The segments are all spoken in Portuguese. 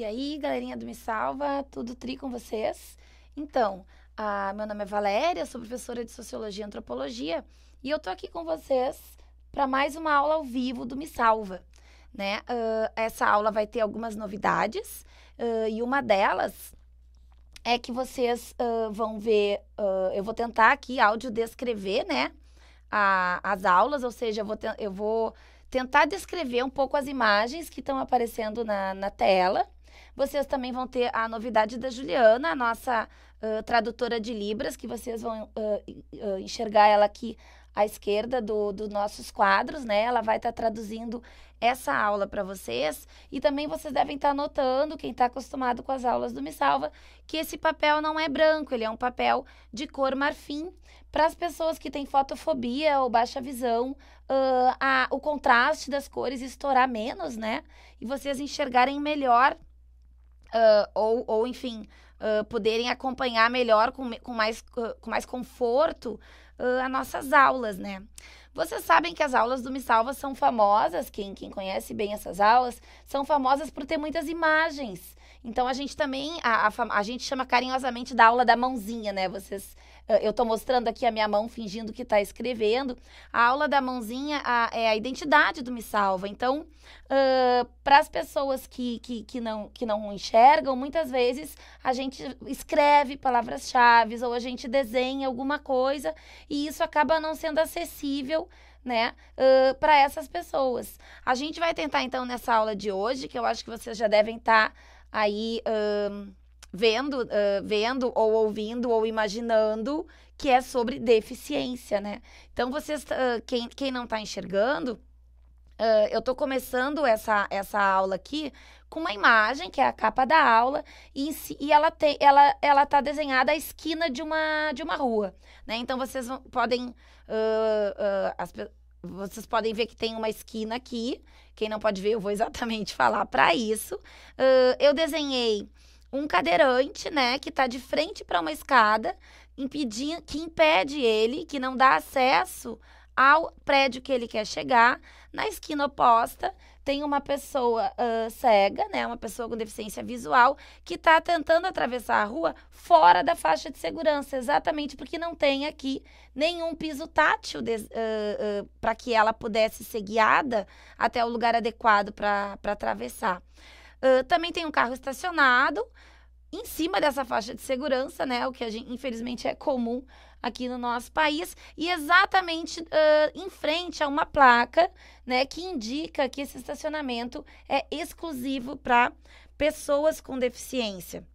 E aí, galerinha do Me Salva, tudo tri com vocês? Então, a, meu nome é Valéria, sou professora de Sociologia e Antropologia e eu tô aqui com vocês para mais uma aula ao vivo do Me Salva. Né? Uh, essa aula vai ter algumas novidades uh, e uma delas é que vocês uh, vão ver, eu vou tentar aqui áudio descrever, né, a, as aulas, ou seja, eu vou, te, eu vou tentar descrever um pouco as imagens que estão aparecendo na, na tela. Vocês também vão ter a novidade da Juliana, a nossa uh, tradutora de Libras, que vocês vão uh, enxergar ela aqui à esquerda do, dos nossos quadros, né? Ela vai estar tá traduzindo essa aula para vocês. E também vocês devem estar tá notando, quem está acostumado com as aulas do Me Salva, que esse papel não é branco, ele é um papel de cor marfim. Para as pessoas que têm fotofobia ou baixa visão, uh, a, o contraste das cores estourar menos, né? E vocês enxergarem melhor Uh, ou, ou, enfim, uh, poderem acompanhar melhor, com, com, mais, com mais conforto, uh, as nossas aulas, né? Vocês sabem que as aulas do Me Salva são famosas, quem, quem conhece bem essas aulas, são famosas por ter muitas imagens. Então, a gente também, a, a, a gente chama carinhosamente da aula da mãozinha, né? Vocês ah, eu estou mostrando aqui a minha mão fingindo que está escrevendo. A aula da mãozinha a, é a identidade do Me Salva. Então, uh, ah, para as pessoas que, que, que, não, que não enxergam, muitas vezes a gente escreve palavras-chave ou a gente desenha alguma coisa e isso acaba não sendo acessível né, uh, ah, para essas pessoas. A gente vai tentar, então, nessa aula de hoje, que eu acho que vocês já devem estar tá aí. Uh, vendo, uh, vendo ou ouvindo ou imaginando que é sobre deficiência, né? Então vocês, uh, quem, quem não está enxergando, uh, eu estou começando essa, essa aula aqui com uma imagem que é a capa da aula e, e ela tem ela ela tá desenhada a esquina de uma de uma rua, né? Então vocês vão, podem as, vocês podem ver que tem uma esquina aqui. Quem não pode ver, eu vou exatamente falar para isso. eu desenhei um cadeirante, né, que está de frente para uma escada, impedir que impede ele, que não dá acesso ao prédio que ele quer chegar. Na esquina oposta tem uma pessoa uh, cega, né, uma pessoa com deficiência visual, que está tentando atravessar a rua fora da faixa de segurança, exatamente porque não tem aqui nenhum piso tátil uh, uh, para que ela pudesse ser guiada até o lugar adequado para atravessar. Uh, também tem um carro estacionado em cima dessa faixa de segurança, né? O que gente, infelizmente é comum aqui no nosso país e exatamente uh, em frente a uma placa, né, que indica que esse estacionamento é exclusivo para pessoas com deficiência.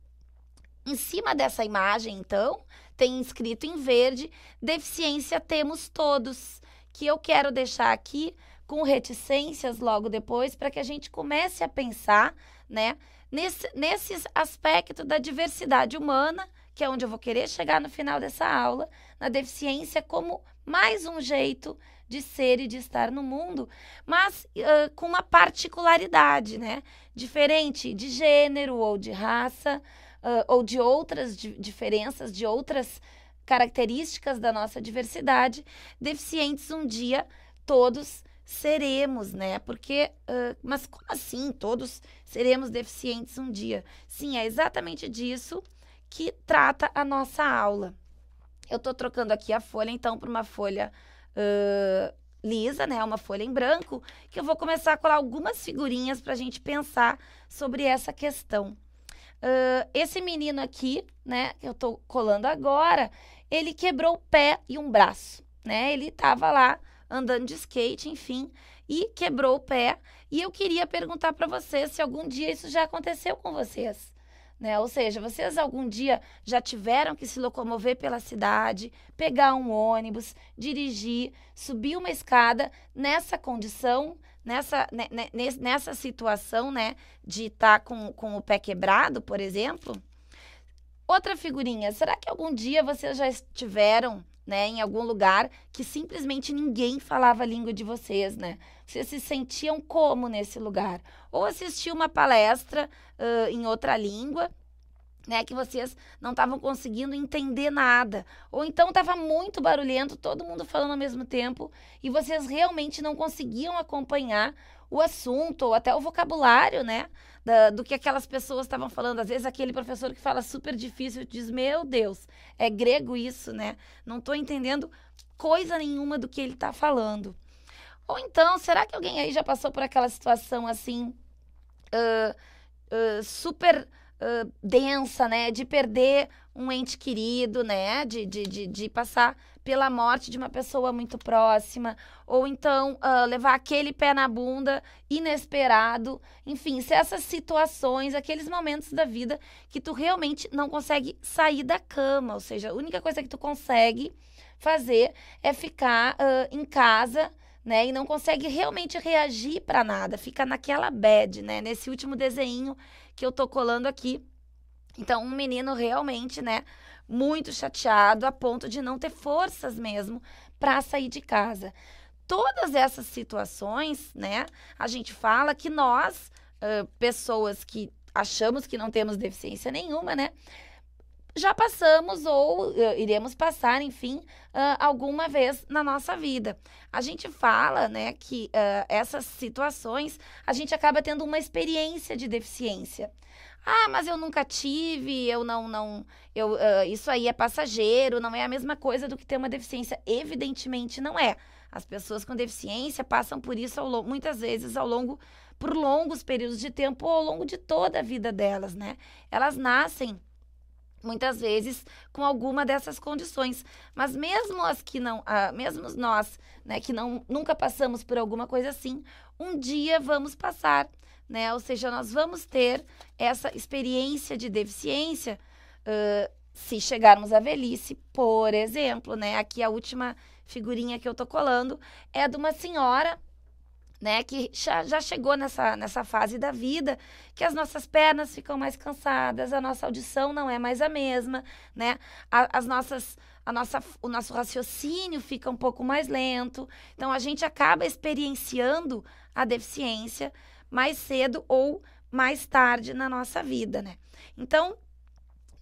Em cima dessa imagem, então, tem escrito em verde: deficiência temos todos, que eu quero deixar aqui com reticências logo depois para que a gente comece a pensar né? Nesse, nesse aspecto da diversidade humana, que é onde eu vou querer chegar no final dessa aula, na deficiência como mais um jeito de ser e de estar no mundo, mas uh, com uma particularidade, né? Diferente de gênero ou de raça uh, ou de outras di diferenças, de outras características da nossa diversidade, deficientes um dia todos seremos, né? Porque, uh, mas como assim? Todos seremos deficientes um dia? Sim, é exatamente disso que trata a nossa aula. Eu estou trocando aqui a folha, então, por uma folha uh, lisa, né? Uma folha em branco, que eu vou começar a colar algumas figurinhas para a gente pensar sobre essa questão. Uh, esse menino aqui, né, que eu estou colando agora, ele quebrou o pé e um braço, né? Ele estava lá andando de skate, enfim, e quebrou o pé. E eu queria perguntar para vocês se algum dia isso já aconteceu com vocês. Né? Ou seja, vocês algum dia já tiveram que se locomover pela cidade, pegar um ônibus, dirigir, subir uma escada nessa condição, nessa, né, né, nessa situação, né, de estar tá com, com o pé quebrado, por exemplo? Outra figurinha, será que algum dia vocês já estiveram né, em algum lugar que simplesmente ninguém falava a língua de vocês, né? Vocês se sentiam como nesse lugar? Ou assistiu uma palestra uh, em outra língua, né, que vocês não estavam conseguindo entender nada, ou então estava muito barulhento, todo mundo falando ao mesmo tempo, e vocês realmente não conseguiam acompanhar o assunto ou até o vocabulário, né? Da, do que aquelas pessoas estavam falando. Às vezes aquele professor que fala super difícil diz: Meu Deus, é grego isso, né? Não estou entendendo coisa nenhuma do que ele está falando. Ou então, será que alguém aí já passou por aquela situação assim, uh, uh, super uh, densa, né? De perder um ente querido, né? De, de, de, de passar pela morte de uma pessoa muito próxima, ou então uh, levar aquele pé na bunda inesperado. Enfim, se essas situações, aqueles momentos da vida que tu realmente não consegue sair da cama, ou seja, a única coisa que tu consegue fazer é ficar uh, em casa. Né, e não consegue realmente reagir para nada, fica naquela bad, né? Nesse último desenho que eu tô colando aqui. Então, um menino realmente, né, muito chateado a ponto de não ter forças mesmo para sair de casa. Todas essas situações, né? A gente fala que nós, uh, pessoas que achamos que não temos deficiência nenhuma, né? Já passamos ou uh, iremos passar, enfim, uh, alguma vez na nossa vida. A gente fala, né, que essas situações a gente acaba tendo uma experiência de deficiência. Ah, mas eu nunca tive, eu não, não, eu, uh, isso aí é passageiro, não é a mesma coisa do que ter uma deficiência. Evidentemente não é. As pessoas com deficiência passam por isso ao, muitas vezes ao longo, por longos períodos de tempo ou ao longo de toda a vida delas, né? Elas nascem muitas vezes com alguma dessas condições. Mas mesmo as que não, ah, mesmo nós, né, que não nunca passamos por alguma coisa assim, um dia vamos passar né? Ou seja, nós vamos ter essa experiência de deficiência uh, se chegarmos à velhice, por exemplo, né? Aqui a última figurinha que eu tô colando é de uma senhora né, que já, chegou nessa, nessa fase da vida, que as nossas pernas ficam mais cansadas, a nossa audição não é mais a mesma, né? A, as nossas, a nossa, o nosso raciocínio fica um pouco mais lento. Então, a gente acaba experienciando a deficiência mais cedo ou mais tarde na nossa vida, né? Então,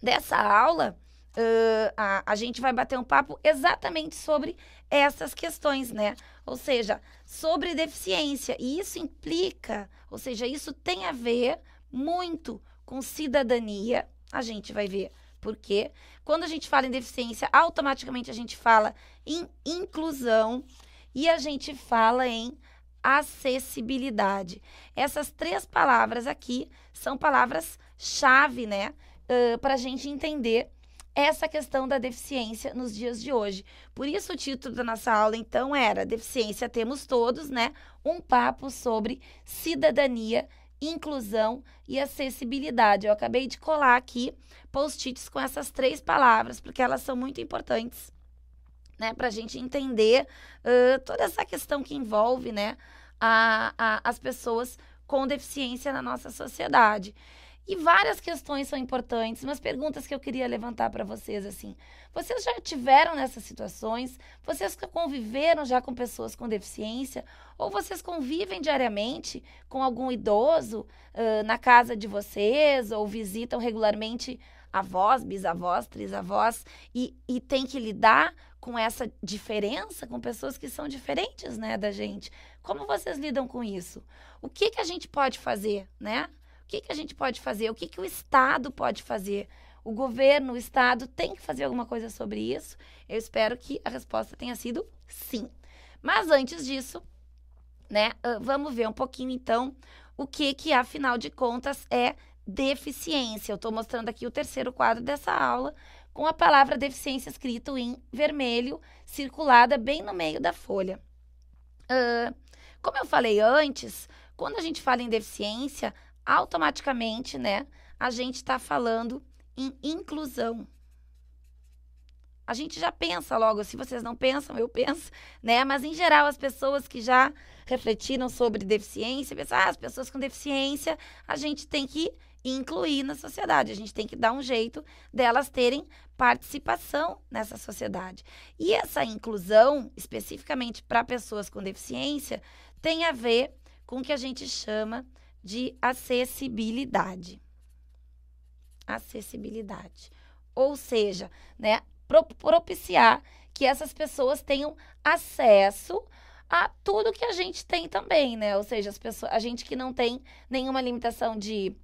dessa aula, uh, a, a gente vai bater um papo exatamente sobre essas questões, né? Ou seja, sobre deficiência. E isso implica, ou seja, isso tem a ver muito com cidadania. A gente vai ver por quê. Quando a gente fala em deficiência, automaticamente a gente fala em inclusão e a gente fala em acessibilidade. Essas três palavras aqui são palavras-chave, né? Uh, para a gente entender essa questão da deficiência nos dias de hoje. Por isso o título da nossa aula então era Deficiência temos todos, né? Um papo sobre cidadania, inclusão e acessibilidade. Eu acabei de colar aqui post-its com essas três palavras porque elas são muito importantes. Né, para a gente entender uh, toda essa questão que envolve né, a, a, as pessoas com deficiência na nossa sociedade. E várias questões são importantes, mas perguntas que eu queria levantar para vocês assim. Vocês já tiveram nessas situações? Vocês conviveram já com pessoas com deficiência? Ou vocês convivem diariamente com algum idoso uh, na casa de vocês? Ou visitam regularmente avós, bisavós, trisavós? E, e tem que lidar com essa diferença, com pessoas que são diferentes né, da gente? Como vocês lidam com isso? O que, que a gente pode fazer, né? O que, que a gente pode fazer? O que, que o Estado pode fazer? O governo, o Estado tem que fazer alguma coisa sobre isso? Eu espero que a resposta tenha sido sim. Mas antes disso, né, ah, vamos ver um pouquinho então o que que afinal de contas é deficiência. Eu estou mostrando aqui o terceiro quadro dessa aula com a palavra deficiência escrito em vermelho, circulada bem no meio da folha como eu falei antes, quando a gente fala em deficiência, automaticamente, né, a gente está falando em inclusão. A gente já pensa logo, se vocês não pensam, eu penso, né? Mas em geral, as pessoas que já refletiram sobre deficiência, pensam, ah, as pessoas com deficiência, a gente tem que incluir na sociedade. A gente tem que dar um jeito delas terem participação nessa sociedade. E essa inclusão, especificamente para pessoas com deficiência, tem a ver com o que a gente chama de acessibilidade. Acessibilidade. Ou seja, né, propiciar que essas pessoas tenham acesso a tudo que a gente tem também, né? Ou seja, as pessoas, a gente que não tem nenhuma limitação de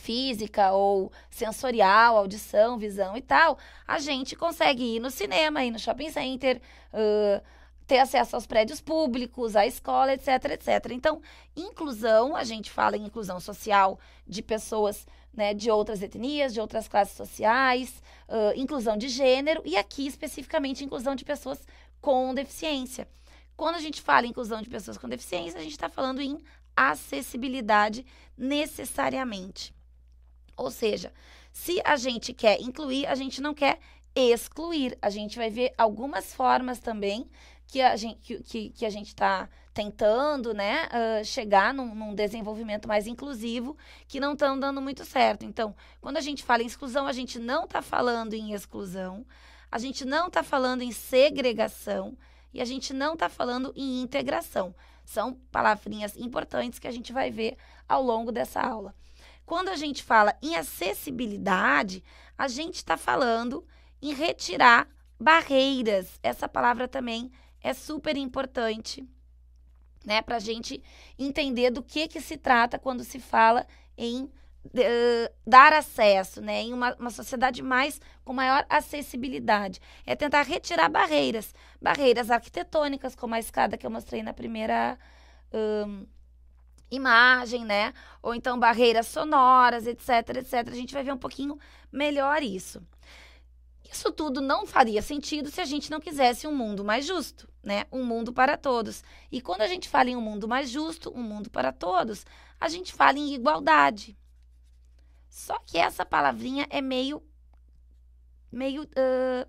física ou sensorial, audição, visão e tal, a gente consegue ir no cinema, ir no shopping center, uh, ter acesso aos prédios públicos, à escola, etc, etc. Então, inclusão, a gente fala em inclusão social de pessoas né, de outras etnias, de outras classes sociais, uh, inclusão de gênero e aqui especificamente inclusão de pessoas com deficiência. Quando a gente fala em inclusão de pessoas com deficiência, a gente está falando em acessibilidade necessariamente. Ou seja, se a gente quer incluir, a gente não quer excluir. A gente vai ver algumas formas também que a gente que, que, que a gente está tentando né uh, chegar num, num, desenvolvimento mais inclusivo que não estão dando muito certo então quando a gente fala em exclusão a gente não está falando em exclusão a gente não está falando em segregação e a gente não está falando em integração são palavrinhas importantes que a gente vai ver ao longo dessa aula quando a gente fala em acessibilidade, a gente está falando em retirar barreiras. Essa palavra também é super importante, né, para a gente entender do que que se trata quando se fala em uh, dar acesso, né, em uma, uma sociedade mais com maior acessibilidade. É tentar retirar barreiras, barreiras arquitetônicas, como a escada que eu mostrei na primeira imagem, né? Ou então barreiras sonoras, etc, etc. A gente vai ver um pouquinho melhor isso. Isso tudo não faria sentido se a gente não quisesse um mundo mais justo, né? Um mundo para todos. E quando a gente fala em um mundo mais justo, um mundo para todos, a gente fala em igualdade. Só que essa palavrinha é meio meio uh,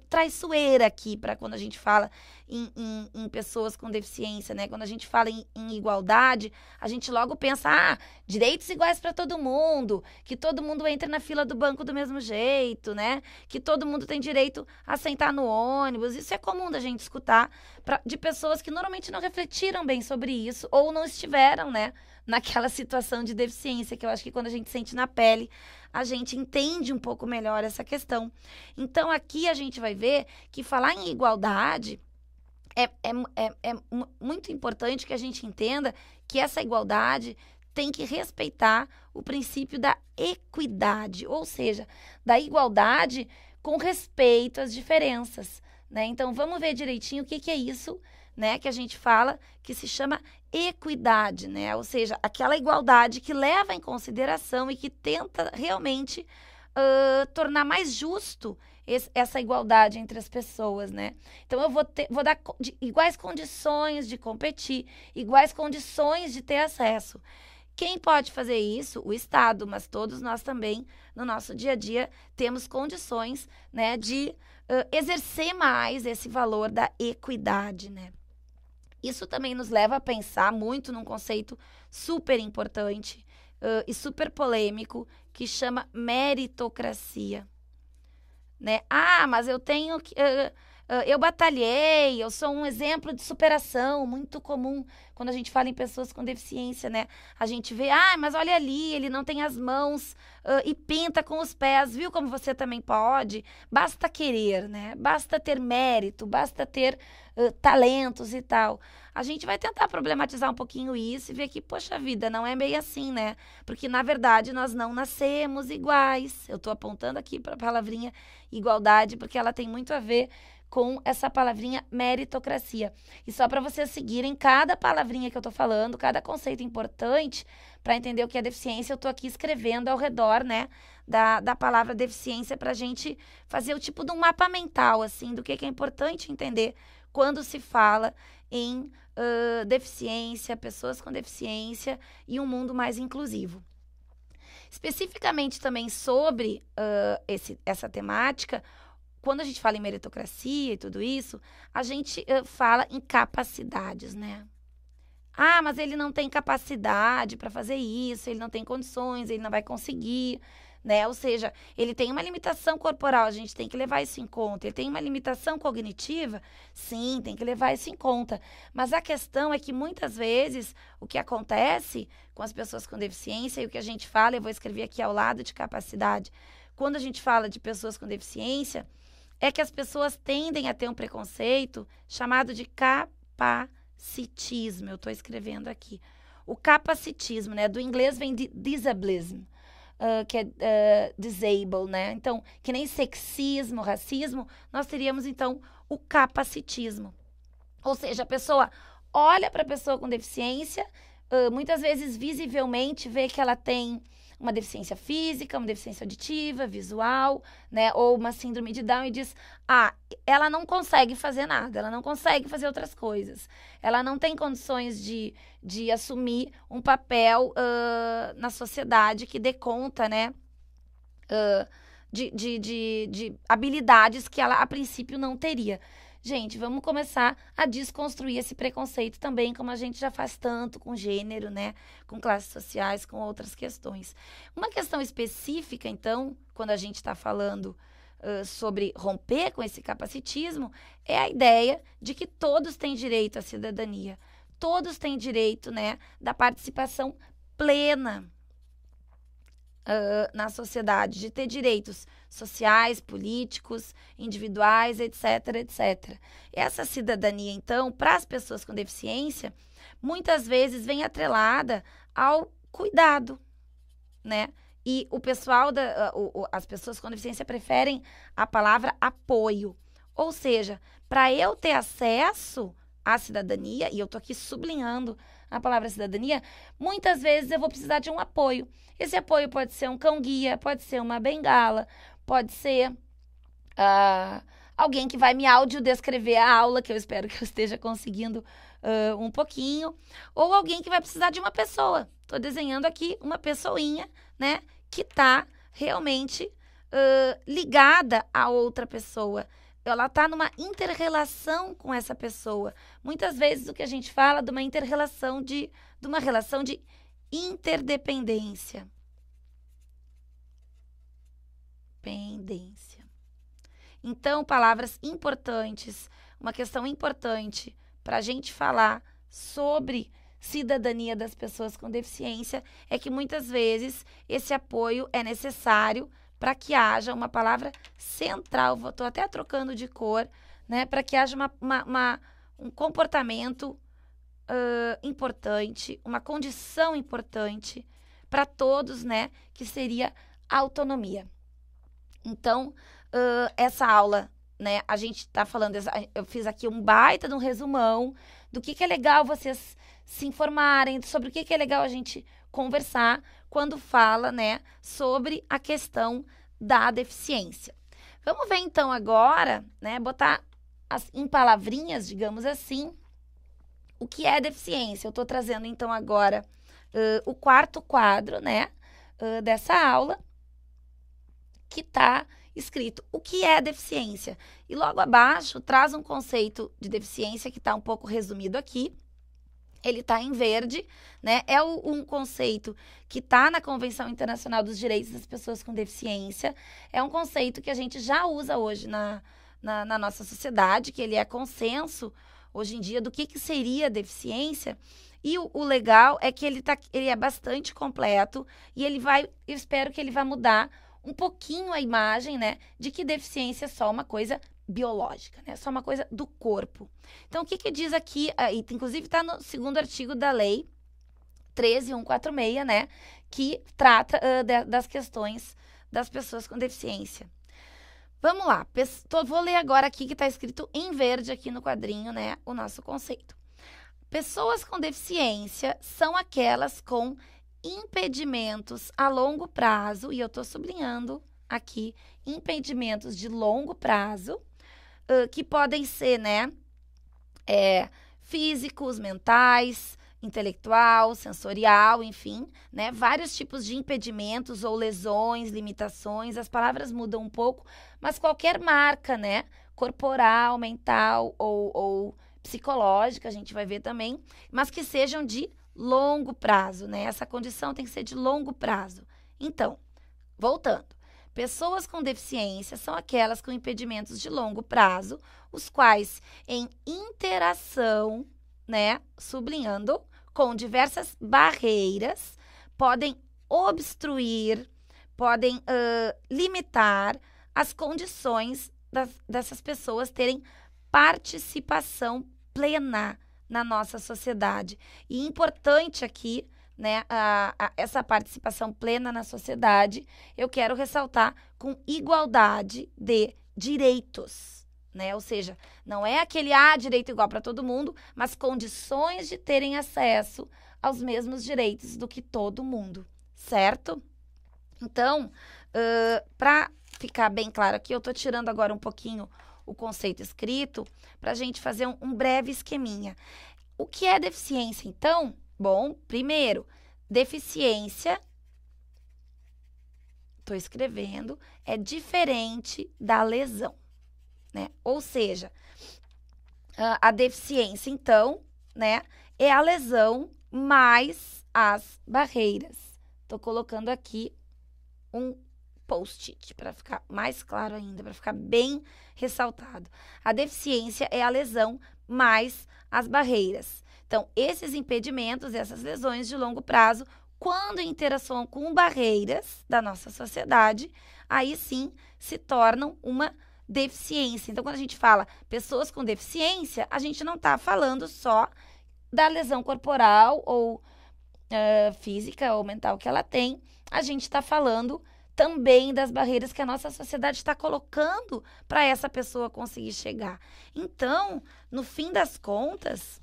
traiçoeira aqui para quando a gente fala em, em, em, pessoas com deficiência, né? Quando a gente fala em, em igualdade, a gente logo pensa, ah, direitos iguais para todo mundo, que todo mundo entre na fila do banco do mesmo jeito, né? Que todo mundo tem direito a sentar no ônibus. Isso é comum da gente escutar pra, de pessoas que normalmente não refletiram bem sobre isso ou não estiveram, né? Naquela situação de deficiência que eu acho que quando a gente sente na pele, a gente entende um pouco melhor essa questão. Então, aqui a gente vai ver que falar em igualdade é, é, é, é muito importante que a gente entenda que essa igualdade tem que respeitar o princípio da equidade, ou seja, da igualdade com respeito às diferenças. Né? Então, vamos ver direitinho o que, que é isso né, que a gente fala, que se chama equidade, né? Ou seja, aquela igualdade que leva em consideração e que tenta realmente uh, tornar mais justo esse, essa igualdade entre as pessoas, né? Então eu vou, ter, vou dar de, iguais condições de competir, iguais condições de ter acesso. Quem pode fazer isso? O Estado, mas todos nós também, no nosso dia a dia, temos condições né, de uh, exercer mais esse valor da equidade, né? Isso também nos leva a pensar muito num conceito super importante uh, e super polêmico que chama meritocracia. Né? Ah, mas eu tenho que. Uh, uh, eu batalhei, eu sou um exemplo de superação muito comum quando a gente fala em pessoas com deficiência, né? A gente vê, ah, mas olha ali, ele não tem as mãos uh, e pinta com os pés, viu como você também pode? Basta querer, né? Basta ter mérito, basta ter talentos e tal. A gente vai tentar problematizar um pouquinho isso e ver que, poxa vida, não é meio assim, né? Porque, na verdade, nós não nascemos iguais. Eu estou apontando aqui para a palavrinha igualdade, porque ela tem muito a ver com essa palavrinha meritocracia. E só para vocês seguirem cada palavrinha que eu estou falando, cada conceito importante para entender o que é deficiência, eu estou aqui escrevendo ao redor, né, da, da palavra deficiência para a gente fazer o tipo de um mapa mental, assim, do que, que é importante entender quando se fala em uh, deficiência, pessoas com deficiência e um mundo mais inclusivo. Especificamente também sobre uh, esse, essa temática, quando a gente fala em meritocracia e tudo isso, a gente uh, fala em capacidades, né? Ah, mas ele não tem capacidade para fazer isso, ele não tem condições, ele não vai conseguir né? Ou seja, ele tem uma limitação corporal, a gente tem que levar isso em conta. Ele tem uma limitação cognitiva? Sim, tem que levar isso em conta. Mas a questão é que muitas vezes o que acontece com as pessoas com deficiência e o que a gente fala, eu vou escrever aqui ao lado de capacidade, quando a gente fala de pessoas com deficiência, é que as pessoas tendem a ter um preconceito chamado de capacitismo. Eu estou escrevendo aqui. O capacitismo, né? Do inglês vem de disablism uh, que é uh, ah, disable, né? Então, que nem sexismo, racismo, nós teríamos então o capacitismo. Ou seja, a pessoa olha para a pessoa com deficiência, uh, muitas vezes visivelmente vê que ela tem uma deficiência física, uma deficiência auditiva, visual, né? Ou uma síndrome de Down e diz: ah, ela não consegue fazer nada, ela não consegue fazer outras coisas, ela não tem condições de, de assumir um papel uh, na sociedade que dê conta, né? Uh, de, de, de, de habilidades que ela a princípio não teria. Gente, vamos começar a desconstruir esse preconceito também, como a gente já faz tanto com gênero, né? Com classes sociais, com outras questões. Uma questão específica, então, quando a gente está falando uh, sobre romper com esse capacitismo, é a ideia de que todos têm direito à cidadania, todos têm direito, né, da participação plena uh, na sociedade, de ter direitos sociais, políticos, individuais, etc, etc. E essa cidadania, então, para as pessoas com deficiência, muitas vezes vem atrelada ao cuidado, né? E o pessoal, da, o, as pessoas com deficiência preferem a palavra apoio. Ou seja, para eu ter acesso à cidadania, e eu estou aqui sublinhando a palavra cidadania, muitas vezes eu vou precisar de um apoio. Esse apoio pode ser um cão-guia, pode ser uma bengala, pode ser. Uh, alguém que vai me audiodescrever a aula, que eu espero que eu esteja conseguindo uh, um pouquinho, ou alguém que vai precisar de uma pessoa. Estou desenhando aqui uma pessoinha, né, que está realmente uh, ligada a outra pessoa, ela tá numa interrelação com essa pessoa. Muitas vezes o que a gente fala é de uma interrelação de de uma relação de interdependência. Pendência. Então, palavras importantes, uma questão importante para a gente falar sobre cidadania das pessoas com deficiência é que muitas vezes esse apoio é necessário para que haja uma palavra central. Estou até trocando de cor, né? Para que haja uma, uma, uma um comportamento uh, importante, uma condição importante para todos, né? Que seria a autonomia. Então, uh, essa aula, né? A gente está falando, eu fiz aqui um baita de um resumão do que, que é legal vocês se informarem, sobre o que, que é legal a gente conversar, quando fala, né, sobre a questão da deficiência. Vamos ver então agora, né, botar as, em palavrinhas, digamos assim, o que é deficiência. Eu estou trazendo então agora uh, o quarto quadro, né, uh, dessa aula, que está escrito o que é deficiência. E logo abaixo traz um conceito de deficiência que está um pouco resumido aqui, ele está em verde, né? É o, um conceito que está na Convenção Internacional dos Direitos das Pessoas com Deficiência. É um conceito que a gente já usa hoje na, na, na nossa sociedade, que ele é consenso hoje em dia do que, que seria deficiência. E o, o, legal é que ele, tá, ele é bastante completo e ele vai, eu espero que ele vá mudar um pouquinho a imagem, né, de que deficiência é só uma coisa biológica, né? Só uma coisa do corpo. Então, o que, que diz aqui? Ah, inclusive, está no segundo artigo da lei 13146, né? Que trata uh, ah, de, das questões das pessoas com deficiência. Vamos lá, vou ler agora aqui que está escrito em verde aqui no quadrinho, né? O nosso conceito. Pessoas com deficiência são aquelas com impedimentos a longo prazo, e eu estou sublinhando aqui impedimentos de longo prazo, que podem ser, né? É, físicos, mentais, intelectual, sensorial, enfim, né? Vários tipos de impedimentos ou lesões, limitações, as palavras mudam um pouco, mas qualquer marca, né? Corporal, mental ou, ou psicológica, a gente vai ver também, mas que sejam de longo prazo, né? Essa condição tem que ser de longo prazo. Então, voltando. Pessoas com deficiência são aquelas com impedimentos de longo prazo, os quais, em interação, né, sublinhando, com diversas barreiras, podem obstruir, podem uh, limitar as condições das, dessas pessoas terem participação plena na nossa sociedade. E importante aqui né, a, a, essa participação plena na sociedade, eu quero ressaltar com igualdade de direitos. Né? Ou seja, não é aquele ah, direito igual para todo mundo, mas condições de terem acesso aos mesmos direitos do que todo mundo, certo? Então, uh, para ficar bem claro aqui, eu estou tirando agora um pouquinho o conceito escrito para a gente fazer um, um breve esqueminha. O que é deficiência, então? Bom, primeiro, deficiência, estou escrevendo, é diferente da lesão, né? Ou seja, a deficiência, então, né, é a lesão mais as barreiras. Estou colocando aqui um post-it para ficar mais claro ainda, para ficar bem ressaltado. A deficiência é a lesão mais as barreiras. Então, esses impedimentos, essas lesões de longo prazo, quando interação com barreiras da nossa sociedade, aí sim se tornam uma deficiência. Então, quando a gente fala pessoas com deficiência, a gente não está falando só da lesão corporal ou uh, física ou mental que ela tem, a gente está falando também das barreiras que a nossa sociedade está colocando para essa pessoa conseguir chegar. Então, no fim das contas,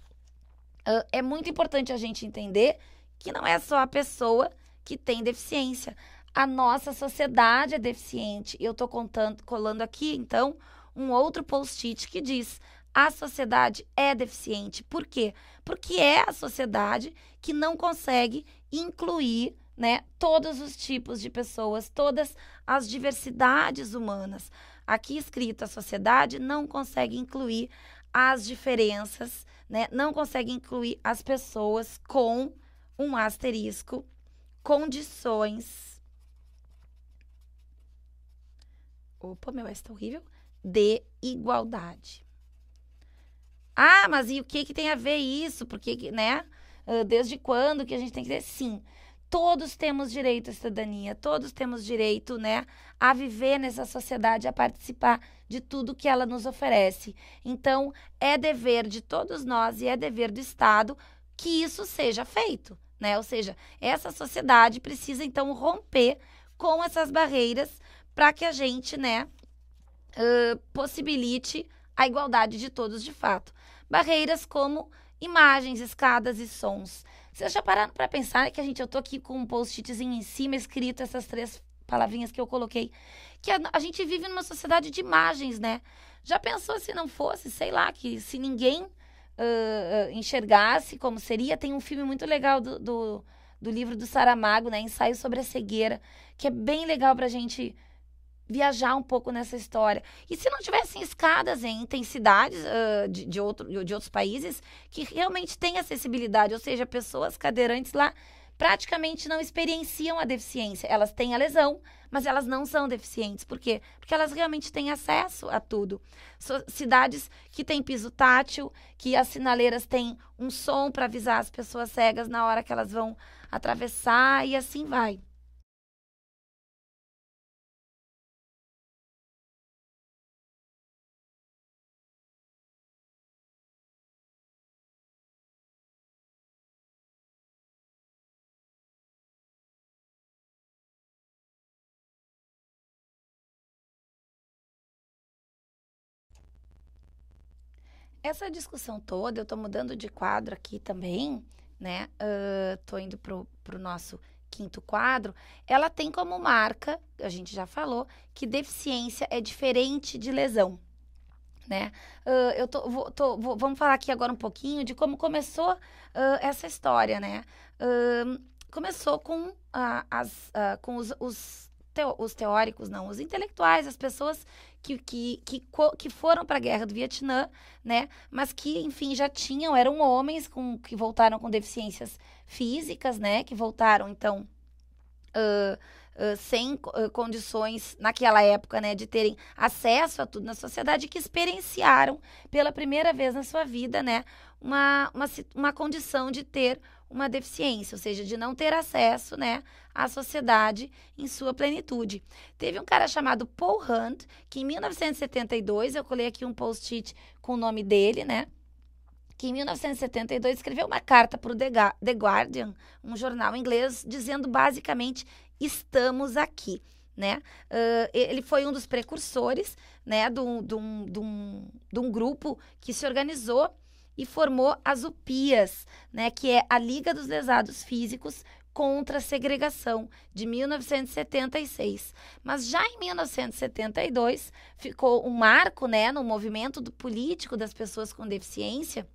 uh, é muito importante a gente entender que não é só a pessoa que tem deficiência. A nossa sociedade é deficiente. Eu estou contando, colando aqui, então, um outro post-it que diz: a sociedade é deficiente. Por quê? Porque é a sociedade que não consegue incluir né, todos os tipos de pessoas, todas as diversidades humanas. Aqui escrito, a sociedade não consegue incluir as diferenças né, não consegue incluir as pessoas com um asterisco, condições. Opa, meu S tá horrível. De igualdade. Ah, mas e o que, que tem a ver isso? Porque, né? Ah, desde quando que a gente tem que dizer Sim todos temos direito à cidadania, todos temos direito, né, a viver nessa sociedade, a participar de tudo que ela nos oferece. Então, é dever de todos nós e é dever do Estado que isso seja feito, né? Ou seja, essa sociedade precisa então romper com essas barreiras para que a gente, né, uh, possibilite a igualdade de todos de fato. Barreiras como imagens, escadas e sons vocês já pararam para pensar que a gente, eu tô aqui com um post-itzinho em cima escrito essas três palavrinhas que eu coloquei, que a, a, gente vive numa sociedade de imagens, né? Já pensou se não fosse, sei lá, que se ninguém uh, enxergasse como seria? Tem um filme muito legal do, do, do livro do Saramago, né? Ensaio sobre a cegueira, que é bem legal a gente viajar um pouco nessa história. E se não tivessem escadas em intensidades uh, de, de, outro, de outros países que realmente têm acessibilidade, ou seja, pessoas cadeirantes lá praticamente não experienciam a deficiência. Elas têm a lesão, mas elas não são deficientes. Por quê? Porque elas realmente têm acesso a tudo. So cidades que têm piso tátil, que as sinaleiras têm um som para avisar as pessoas cegas na hora que elas vão atravessar e assim vai. Essa discussão toda, eu estou mudando de quadro aqui também, né? Estou indo para o nosso quinto quadro. Ela tem como marca, a gente já falou, que deficiência é diferente de lesão. Né? Uh, eu tô, vou, tô, vou, vamos falar aqui agora um pouquinho de como começou uh, essa história, né? começou com, as, com os, os os teóricos, não, os intelectuais, as pessoas que, que, que, que foram para a guerra do Vietnã, né? Mas que, enfim, já tinham, eram homens com, que voltaram com deficiências físicas, né? Que voltaram, então. Uh, Uh, sem uh, condições naquela época, né, de terem acesso a tudo na sociedade, que experienciaram pela primeira vez na sua vida, né, uma, uma, uma condição de ter uma deficiência, ou seja, de não ter acesso né, à sociedade em sua plenitude. Teve um cara chamado Paul Hunt, que em 1972, eu colei aqui um post-it com o nome dele, né? que em 1972 escreveu uma carta para o The Guardian, um jornal inglês, dizendo basicamente: estamos aqui. Né? Uh, ele foi um dos precursores né, de, do um, de um grupo que se organizou e formou as UPIAs, né, que é a Liga dos Lesados Físicos contra a segregação de 1976. Mas já em 1972 ficou um marco, né, no movimento do político das pessoas com deficiência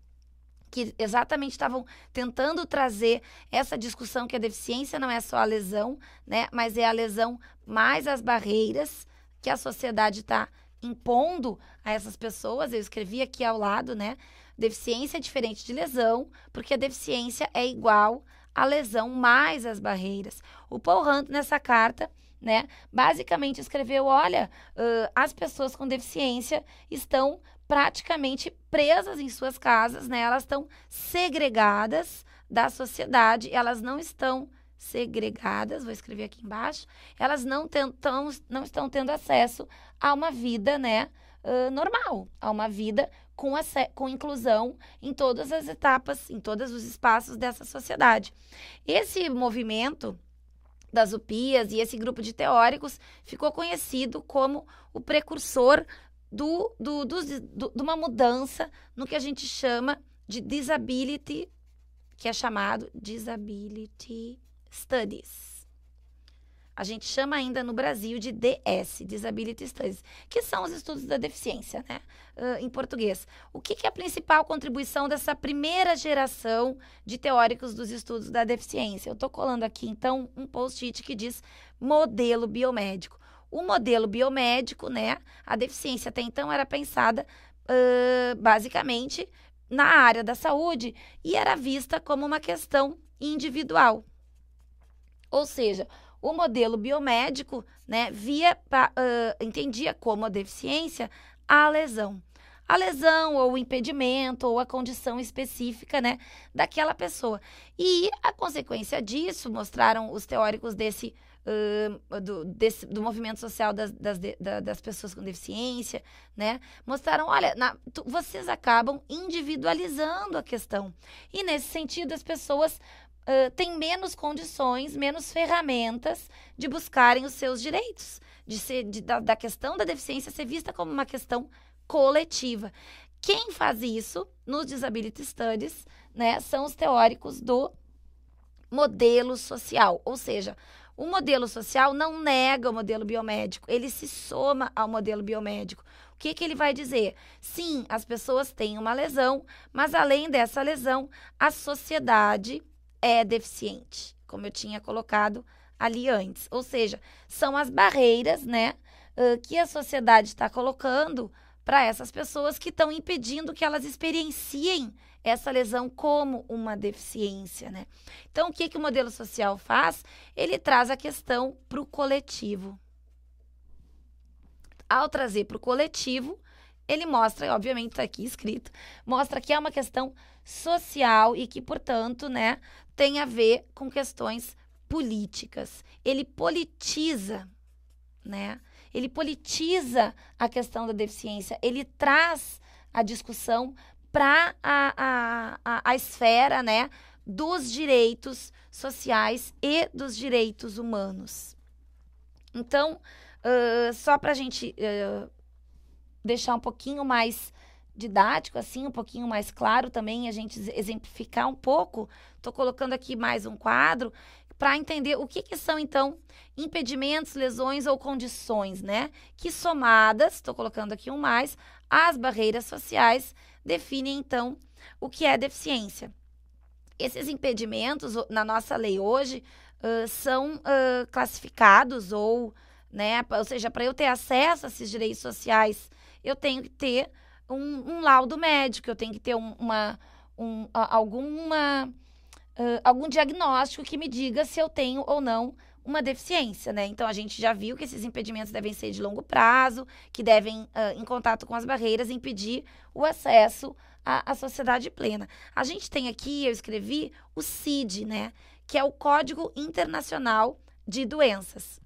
que exatamente estavam tentando trazer essa discussão que a deficiência não é só a lesão, né, mas é a lesão mais as barreiras que a sociedade está impondo a essas pessoas. Eu escrevi aqui ao lado, né, Deficiência é diferente de lesão, porque a deficiência é igual à lesão mais as barreiras. O Paul Hunt, nessa carta, né, basicamente escreveu: olha, uh, as pessoas com deficiência estão praticamente presas em suas casas, né? Elas estão segregadas da sociedade, elas não estão segregadas, vou escrever aqui embaixo, elas não, tentam, não estão tendo acesso a uma vida, né, uh, normal, a uma vida com, a, com inclusão em todas as etapas, em todos os espaços dessa sociedade. Esse movimento das upias e esse grupo de teóricos ficou conhecido como o precursor do, do, do, do, de uma mudança no que a gente chama de disability, que é chamado disability studies a gente chama ainda no Brasil de DS, Disability Studies, que são os estudos da deficiência, né? Uh, em português. O que, que, é a principal contribuição dessa primeira geração de teóricos dos estudos da deficiência? Eu estou colando aqui, então, um post-it que diz modelo biomédico. O modelo biomédico, né? A deficiência até então era pensada uh, basicamente na área da saúde e era vista como uma questão individual. Ou seja, o modelo biomédico né, via, pra, uh, entendia como a deficiência a lesão. A lesão ou o impedimento ou a condição específica né, daquela pessoa. E a consequência disso, mostraram os teóricos desse Uh, do, desse, do movimento social das, das, das, pessoas com deficiência, né? Mostraram, olha, na, tu, vocês acabam individualizando a questão. E nesse sentido, as pessoas uh, têm menos condições, menos ferramentas de buscarem os seus direitos, de ser, de, da, da questão da deficiência ser vista como uma questão coletiva. Quem faz isso nos disability studies, né, são os teóricos do modelo social, ou seja, o modelo social não nega o modelo biomédico, ele se soma ao modelo biomédico. O que, que ele vai dizer? Sim, as pessoas têm uma lesão, mas além dessa lesão, a sociedade é deficiente, como eu tinha colocado ali antes. Ou seja, são as barreiras, né, que a sociedade está colocando para essas pessoas que estão impedindo que elas experienciem essa lesão como uma deficiência, né? Então, o que, que o modelo social faz? Ele traz a questão para o coletivo. Ao trazer para o coletivo, ele mostra, obviamente está aqui escrito, mostra que é uma questão social e que, portanto, né, tem a ver com questões políticas. Ele politiza, né? Ele politiza a questão da deficiência, ele traz a discussão para a, a, a, a esfera, né? dos direitos sociais e dos direitos humanos. Então, uh, só para a gente uh, deixar um pouquinho mais didático, assim, um pouquinho mais claro também, a gente exemplificar um pouco. Estou colocando aqui mais um quadro para entender o que, que, são, então, impedimentos, lesões ou condições, né? Que somadas, estou colocando aqui um mais, as barreiras sociais definem, então, o que é deficiência. Esses impedimentos, na nossa lei hoje, uh, são uh, classificados ou, né, ou seja, para eu ter acesso a esses direitos sociais, eu tenho que ter um, um laudo médico, eu tenho que ter uma, um, alguma, uh, algum diagnóstico que me diga se eu tenho ou não uma deficiência, né? Então a gente já viu que esses impedimentos devem ser de longo prazo, que devem, uh, em contato com as barreiras, impedir o acesso à, à, sociedade plena. A gente tem aqui, eu escrevi, o CID, né? Que é o Código Internacional de Doenças.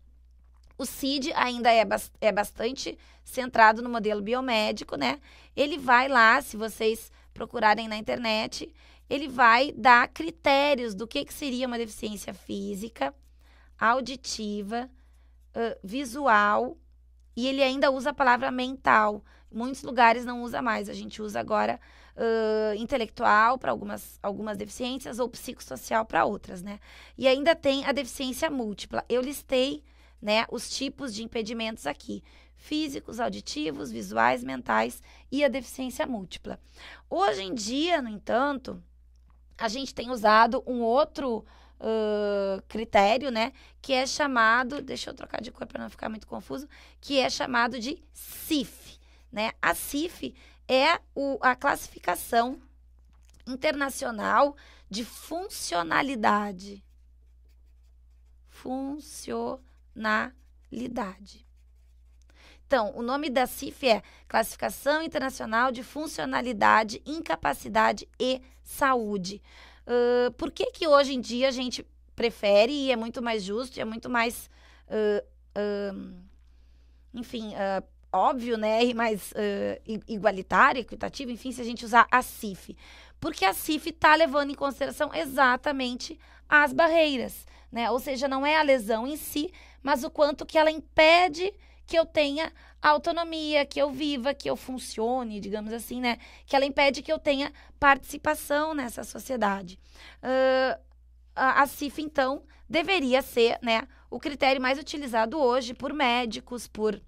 O CID ainda é, é bastante centrado no modelo biomédico, né? Ele vai lá, se vocês procurarem na internet, ele vai dar critérios do que, que seria uma deficiência física, auditiva, uh, visual, e ele ainda usa a palavra mental. Muitos lugares não usa mais, a gente usa agora uh, intelectual para algumas, algumas deficiências ou psicossocial para outras, né? E ainda tem a deficiência múltipla. Eu listei né, os tipos de impedimentos aqui: físicos, auditivos, visuais, mentais e a deficiência múltipla. Hoje em dia, no entanto, a gente tem usado um outro uh, critério, né, que é chamado, deixa eu trocar de cor para não ficar muito confuso, que é chamado de CIF, né? A CIF é o, a classificação internacional de funcionalidade. Funcionalidade funcionalidade. Então, o nome da CIF é Classificação Internacional de Funcionalidade, Incapacidade e Saúde. Uh, por que, que hoje em dia a gente prefere e é muito mais justo e é muito mais, uh, uh, enfim, óbvio, né? E mais igualitário, equitativo, enfim, se a gente usar a CIF? Porque a CIF está levando em consideração exatamente as barreiras, né? Ou seja, não é a lesão em si, mas o quanto que ela impede que eu tenha autonomia, que eu viva, que eu funcione, digamos assim, né? Que ela impede que eu tenha participação nessa sociedade. Uh, a, a CIF, então, deveria ser, né, o critério mais utilizado hoje por médicos, por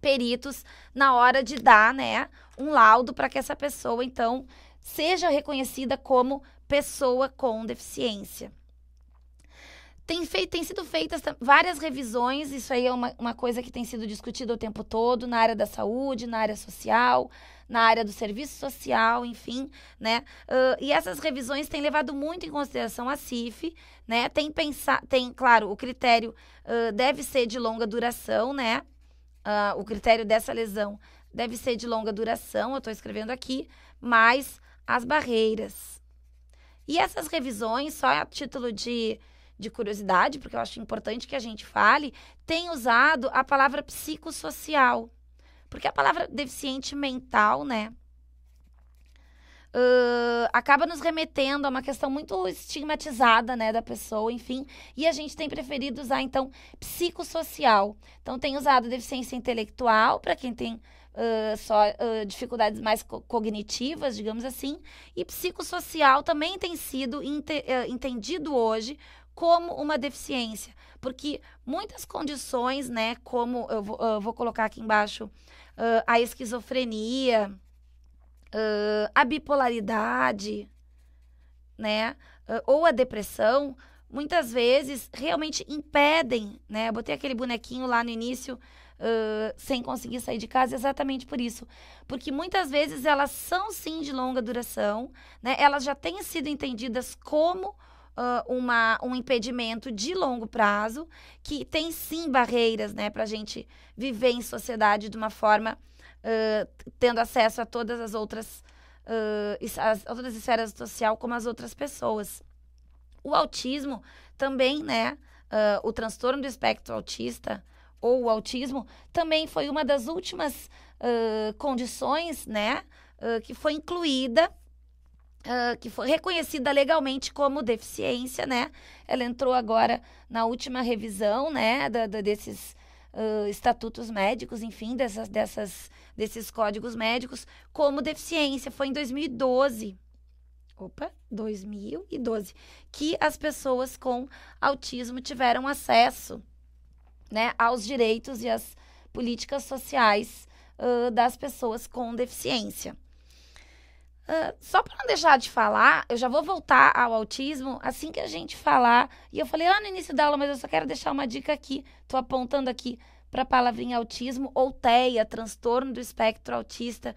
peritos, na hora de dar, né, um laudo para que essa pessoa, então, seja reconhecida como pessoa com deficiência. Tem, feito, tem sido feitas várias revisões, isso aí é uma, uma coisa que tem sido discutida o tempo todo na área da saúde, na área social, na área do serviço social, enfim, né? Uh, e essas revisões têm levado muito em consideração a CIF, né? Tem pensar, tem, claro, o critério uh, deve ser de longa duração, né? Uh, o critério dessa lesão deve ser de longa duração, eu estou escrevendo aqui, mais as barreiras. E essas revisões, só a título de de curiosidade, porque eu acho importante que a gente fale, tem usado a palavra psicossocial. Porque a palavra deficiente mental, né? Uh, acaba nos remetendo a uma questão muito estigmatizada, né, da pessoa, enfim. E a gente tem preferido usar, então, psicossocial. Então, tem usado deficiência intelectual para quem tem uh, só uh, dificuldades mais co cognitivas, digamos assim. E psicossocial também tem sido ente entendido hoje como uma deficiência. Porque muitas condições, né, como eu vou, eu vou colocar aqui embaixo, uh, a esquizofrenia, uh, a bipolaridade, né, uh, ou a depressão, muitas vezes realmente impedem, né? Eu botei aquele bonequinho lá no início Uh, sem conseguir sair de casa exatamente por isso. Porque muitas vezes elas são sim de longa duração, né? Elas já têm sido entendidas como uh, uma, um impedimento de longo prazo, que tem sim barreiras né, para a gente viver em sociedade de uma forma uh, tendo acesso a todas as outras, uh, as, outras esferas social como as outras pessoas. O autismo também, né? o transtorno do espectro autista, ou o autismo, também foi uma das últimas uh, condições, né, uh, que foi incluída Uh, que foi reconhecida legalmente como deficiência, né? Ela entrou agora na última revisão, né, da, da desses uh, estatutos médicos, enfim, dessas, dessas, desses códigos médicos, como deficiência. Foi em 2012. Opa, 2012, que as pessoas com autismo tiveram acesso né, aos direitos e às políticas sociais uh, das pessoas com deficiência só para não deixar de falar, eu já vou voltar ao autismo assim que a gente falar. E eu falei lá no início da aula, mas eu só quero deixar uma dica aqui. Estou apontando aqui para a palavrinha autismo ou TEA, transtorno do espectro autista.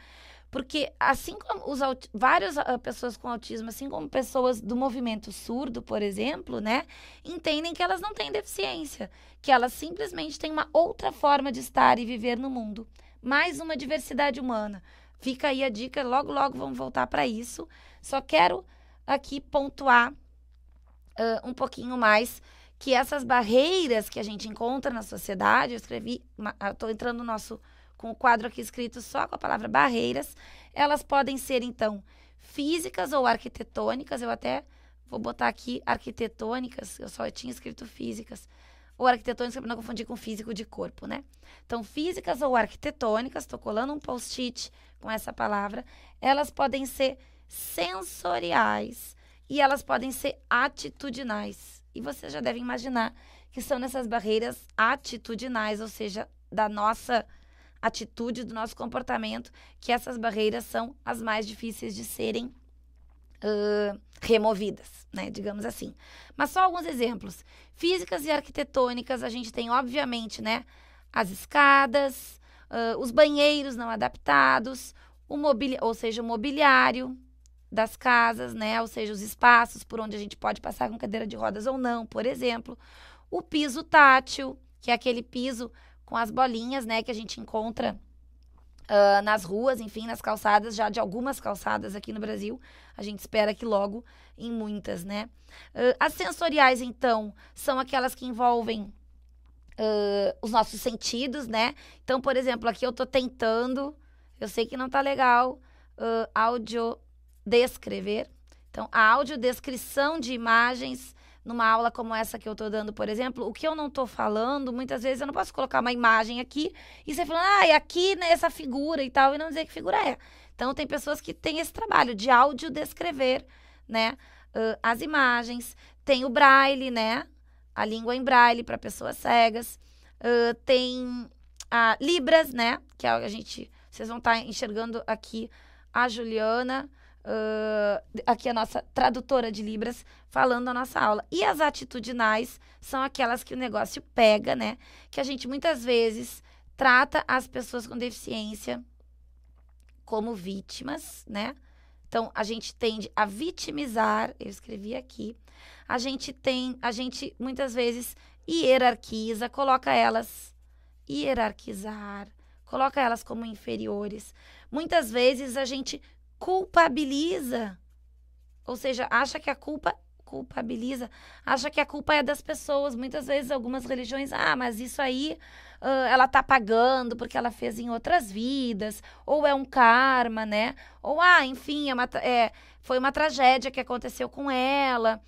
Porque assim como os aut... várias uh, pessoas com autismo, assim como pessoas do movimento surdo, por exemplo, né, entendem que elas não têm deficiência, que elas simplesmente têm uma outra forma de estar e viver no mundo, mais uma diversidade humana. Fica aí a dica, logo, logo vamos voltar para isso. Só quero aqui pontuar uh, um pouquinho mais que essas barreiras que a gente encontra na sociedade, eu escrevi, estou entrando no nosso com o quadro aqui escrito só com a palavra barreiras, elas podem ser então físicas ou arquitetônicas. Eu até vou botar aqui arquitetônicas, eu só tinha escrito físicas ou arquitetônicas, para não confundir com físico de corpo, né? Então, físicas ou arquitetônicas, estou colando um post-it com essa palavra, elas podem ser sensoriais e elas podem ser atitudinais. E você já deve imaginar que são nessas barreiras atitudinais, ou seja, da nossa atitude, do nosso comportamento, que essas barreiras são as mais difíceis de serem uh, removidas, né? Digamos assim. Mas só alguns exemplos. Físicas e arquitetônicas, a gente tem, obviamente, né? As escadas, uh, os banheiros não adaptados, o ou seja, o mobiliário das casas, né? Ou seja, os espaços por onde a gente pode passar com cadeira de rodas ou não, por exemplo. O piso tátil, que é aquele piso com as bolinhas, né? Que a gente encontra Uh, nas ruas, enfim, nas calçadas, já de algumas calçadas aqui no Brasil, a gente espera que logo em muitas, né? Uh, as sensoriais, então, são aquelas que envolvem uh, os nossos sentidos, né? Então, por exemplo, aqui eu tô tentando, eu sei que não tá legal, uh, áudio descrever. Então, a audiodescrição de imagens numa aula como essa que eu tô dando, por exemplo, o que eu não tô falando, muitas vezes eu não posso colocar uma imagem aqui e você falando, ah, é aqui nessa né, figura e tal, e não dizer que figura é. Então, tem pessoas que têm esse trabalho de áudio descrever, né, uh, as imagens. Tem o braille, né, a língua em braille para pessoas cegas. Uh, tem a Libras, né, que é a gente, vocês vão estar tá enxergando aqui a Juliana, Uh, aqui a nossa tradutora de Libras falando a nossa aula. E as atitudinais são aquelas que o negócio pega, né? Que a gente muitas vezes trata as pessoas com deficiência como vítimas, né? Então, a gente tende a vitimizar, eu escrevi aqui. A gente tem, a gente muitas vezes hierarquiza, coloca elas hierarquizar, coloca elas como inferiores. Muitas vezes a gente culpabiliza, ou seja, acha que a culpa culpabiliza, acha que a culpa é das pessoas. Muitas vezes algumas religiões, ah, mas isso aí uh, ela tá pagando porque ela fez em outras vidas, ou é um karma, né? Ou ah, enfim, é uma, é, foi uma tragédia que aconteceu com ela.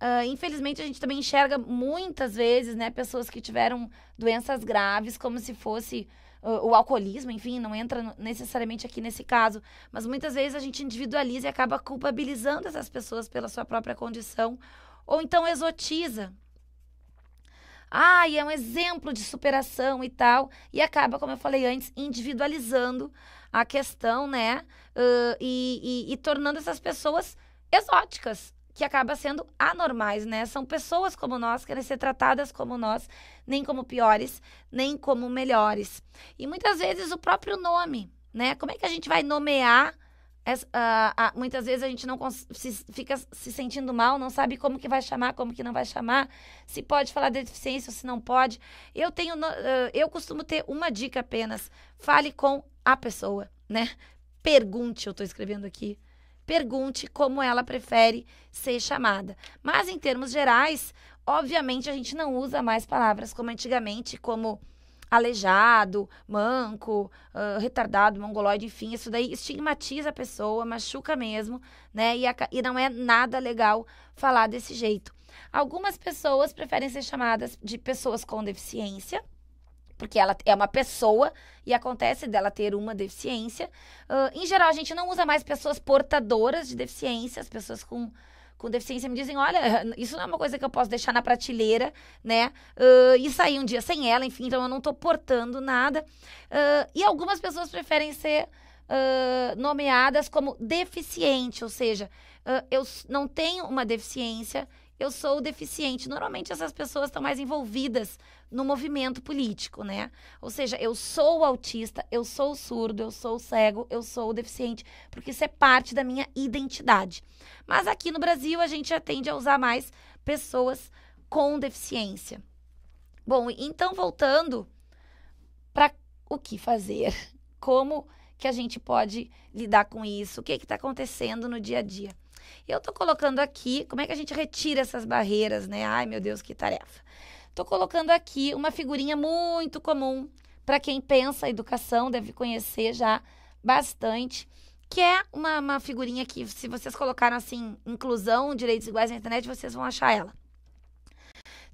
Uh, infelizmente a gente também enxerga muitas vezes, né, pessoas que tiveram doenças graves como se fosse ah, o alcoolismo, enfim, não entra necessariamente aqui nesse caso. Mas muitas vezes a gente individualiza e acaba culpabilizando essas pessoas pela sua própria condição, ou então exotiza. Ah, e é um exemplo de superação e tal. E acaba, como eu falei antes, individualizando a questão, né? Uh, e, e, e tornando essas pessoas exóticas, que acaba sendo anormais, né? São pessoas como nós, querem ser tratadas como nós, nem como piores, nem como melhores. E muitas vezes o próprio nome, né? Como é que a gente vai nomear? Essa, uh, muitas vezes a gente não se, fica se sentindo mal, não sabe como que vai chamar, como que não vai chamar, se pode falar de deficiência ou se não pode. Eu tenho, uh, eu costumo ter uma dica apenas: fale com a pessoa, né? Pergunte, eu estou escrevendo aqui pergunte como ela prefere ser chamada. Mas em termos gerais, obviamente a gente não usa mais palavras como antigamente, como aleijado, manco, uh, retardado, mongoloide, enfim, isso daí estigmatiza a pessoa, machuca mesmo, né? E, a, e não é nada legal falar desse jeito. Algumas pessoas preferem ser chamadas de pessoas com deficiência, porque ela é uma pessoa e acontece dela ter uma deficiência. Uh, em geral, a gente não usa mais pessoas portadoras de deficiência, as pessoas com com deficiência me dizem, olha, isso não é uma coisa que eu posso deixar na prateleira, né? Uh, e sair um dia sem ela, enfim, então eu não tô portando nada. Uh, e algumas pessoas preferem ser uh, nomeadas como deficiente, ou seja, eu não tenho uma deficiência, eu sou deficiente. Normalmente essas pessoas estão mais envolvidas no movimento político, né? Ou seja, eu sou autista, eu sou surdo, eu sou cego, eu sou deficiente, porque isso é parte da minha identidade. Mas aqui no Brasil a gente já tende a usar mais pessoas com deficiência. Bom, então voltando para o que fazer, como que a gente pode lidar com isso, o que está acontecendo no dia a dia eu tô colocando aqui, como é que a gente retira essas barreiras, né? Ai, meu Deus, que tarefa. Tô colocando aqui uma figurinha muito comum para quem pensa educação, deve conhecer já bastante, que é uma, uma figurinha que, se vocês colocaram assim, inclusão, direitos iguais na internet, vocês vão achar ela.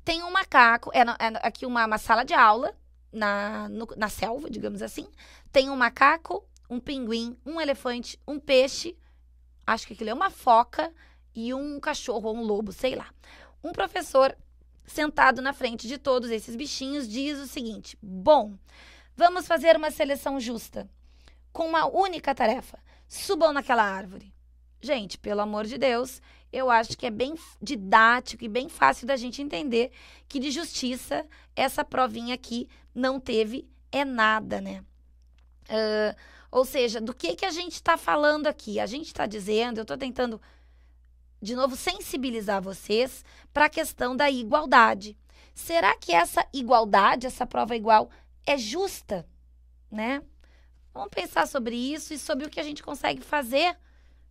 Tem um macaco, é, é aqui uma, uma, sala de aula, na, no, na selva, digamos assim. Tem um macaco, um pinguim, um elefante, um peixe, acho que aquilo é uma foca e um cachorro ou um lobo, sei lá. Um professor sentado na frente de todos esses bichinhos diz o seguinte: Bom, vamos fazer uma seleção justa, com uma única tarefa: subam naquela árvore. Gente, pelo amor de Deus, eu acho que é bem didático e bem fácil da gente entender que de justiça essa provinha aqui não teve é nada, né? Uh, ou seja, do que, que a gente está falando aqui? A gente está dizendo, eu estou tentando, de novo, sensibilizar vocês para a questão da igualdade. Será que essa igualdade, essa prova igual, é justa? Né? Vamos pensar sobre isso e sobre o que a gente consegue fazer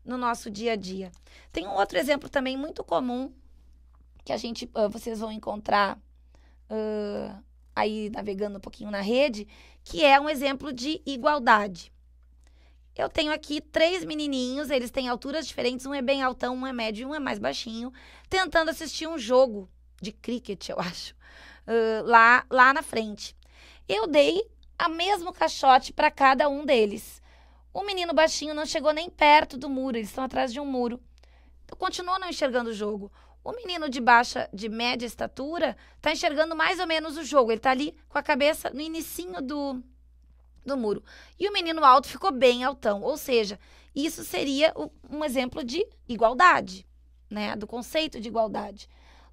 no nosso dia a dia. Tem um outro exemplo também muito comum que a gente, ah, vocês vão encontrar uh, aí navegando um pouquinho na rede, que é um exemplo de igualdade. Eu tenho aqui três menininhos, eles têm alturas diferentes, um é bem altão, um é médio, um é mais baixinho, tentando assistir um jogo de cricket, eu acho, uh, lá, lá na frente. Eu dei a mesmo caixote para cada um deles. O menino baixinho não chegou nem perto do muro, eles estão atrás de um muro. Então, continuou não enxergando o jogo. O menino de baixa, de média estatura, está enxergando mais ou menos o jogo. Ele está ali com a cabeça no inicinho do, do muro. E o menino alto ficou bem altão. Ou seja, isso seria um exemplo de igualdade, né? Do conceito de igualdade.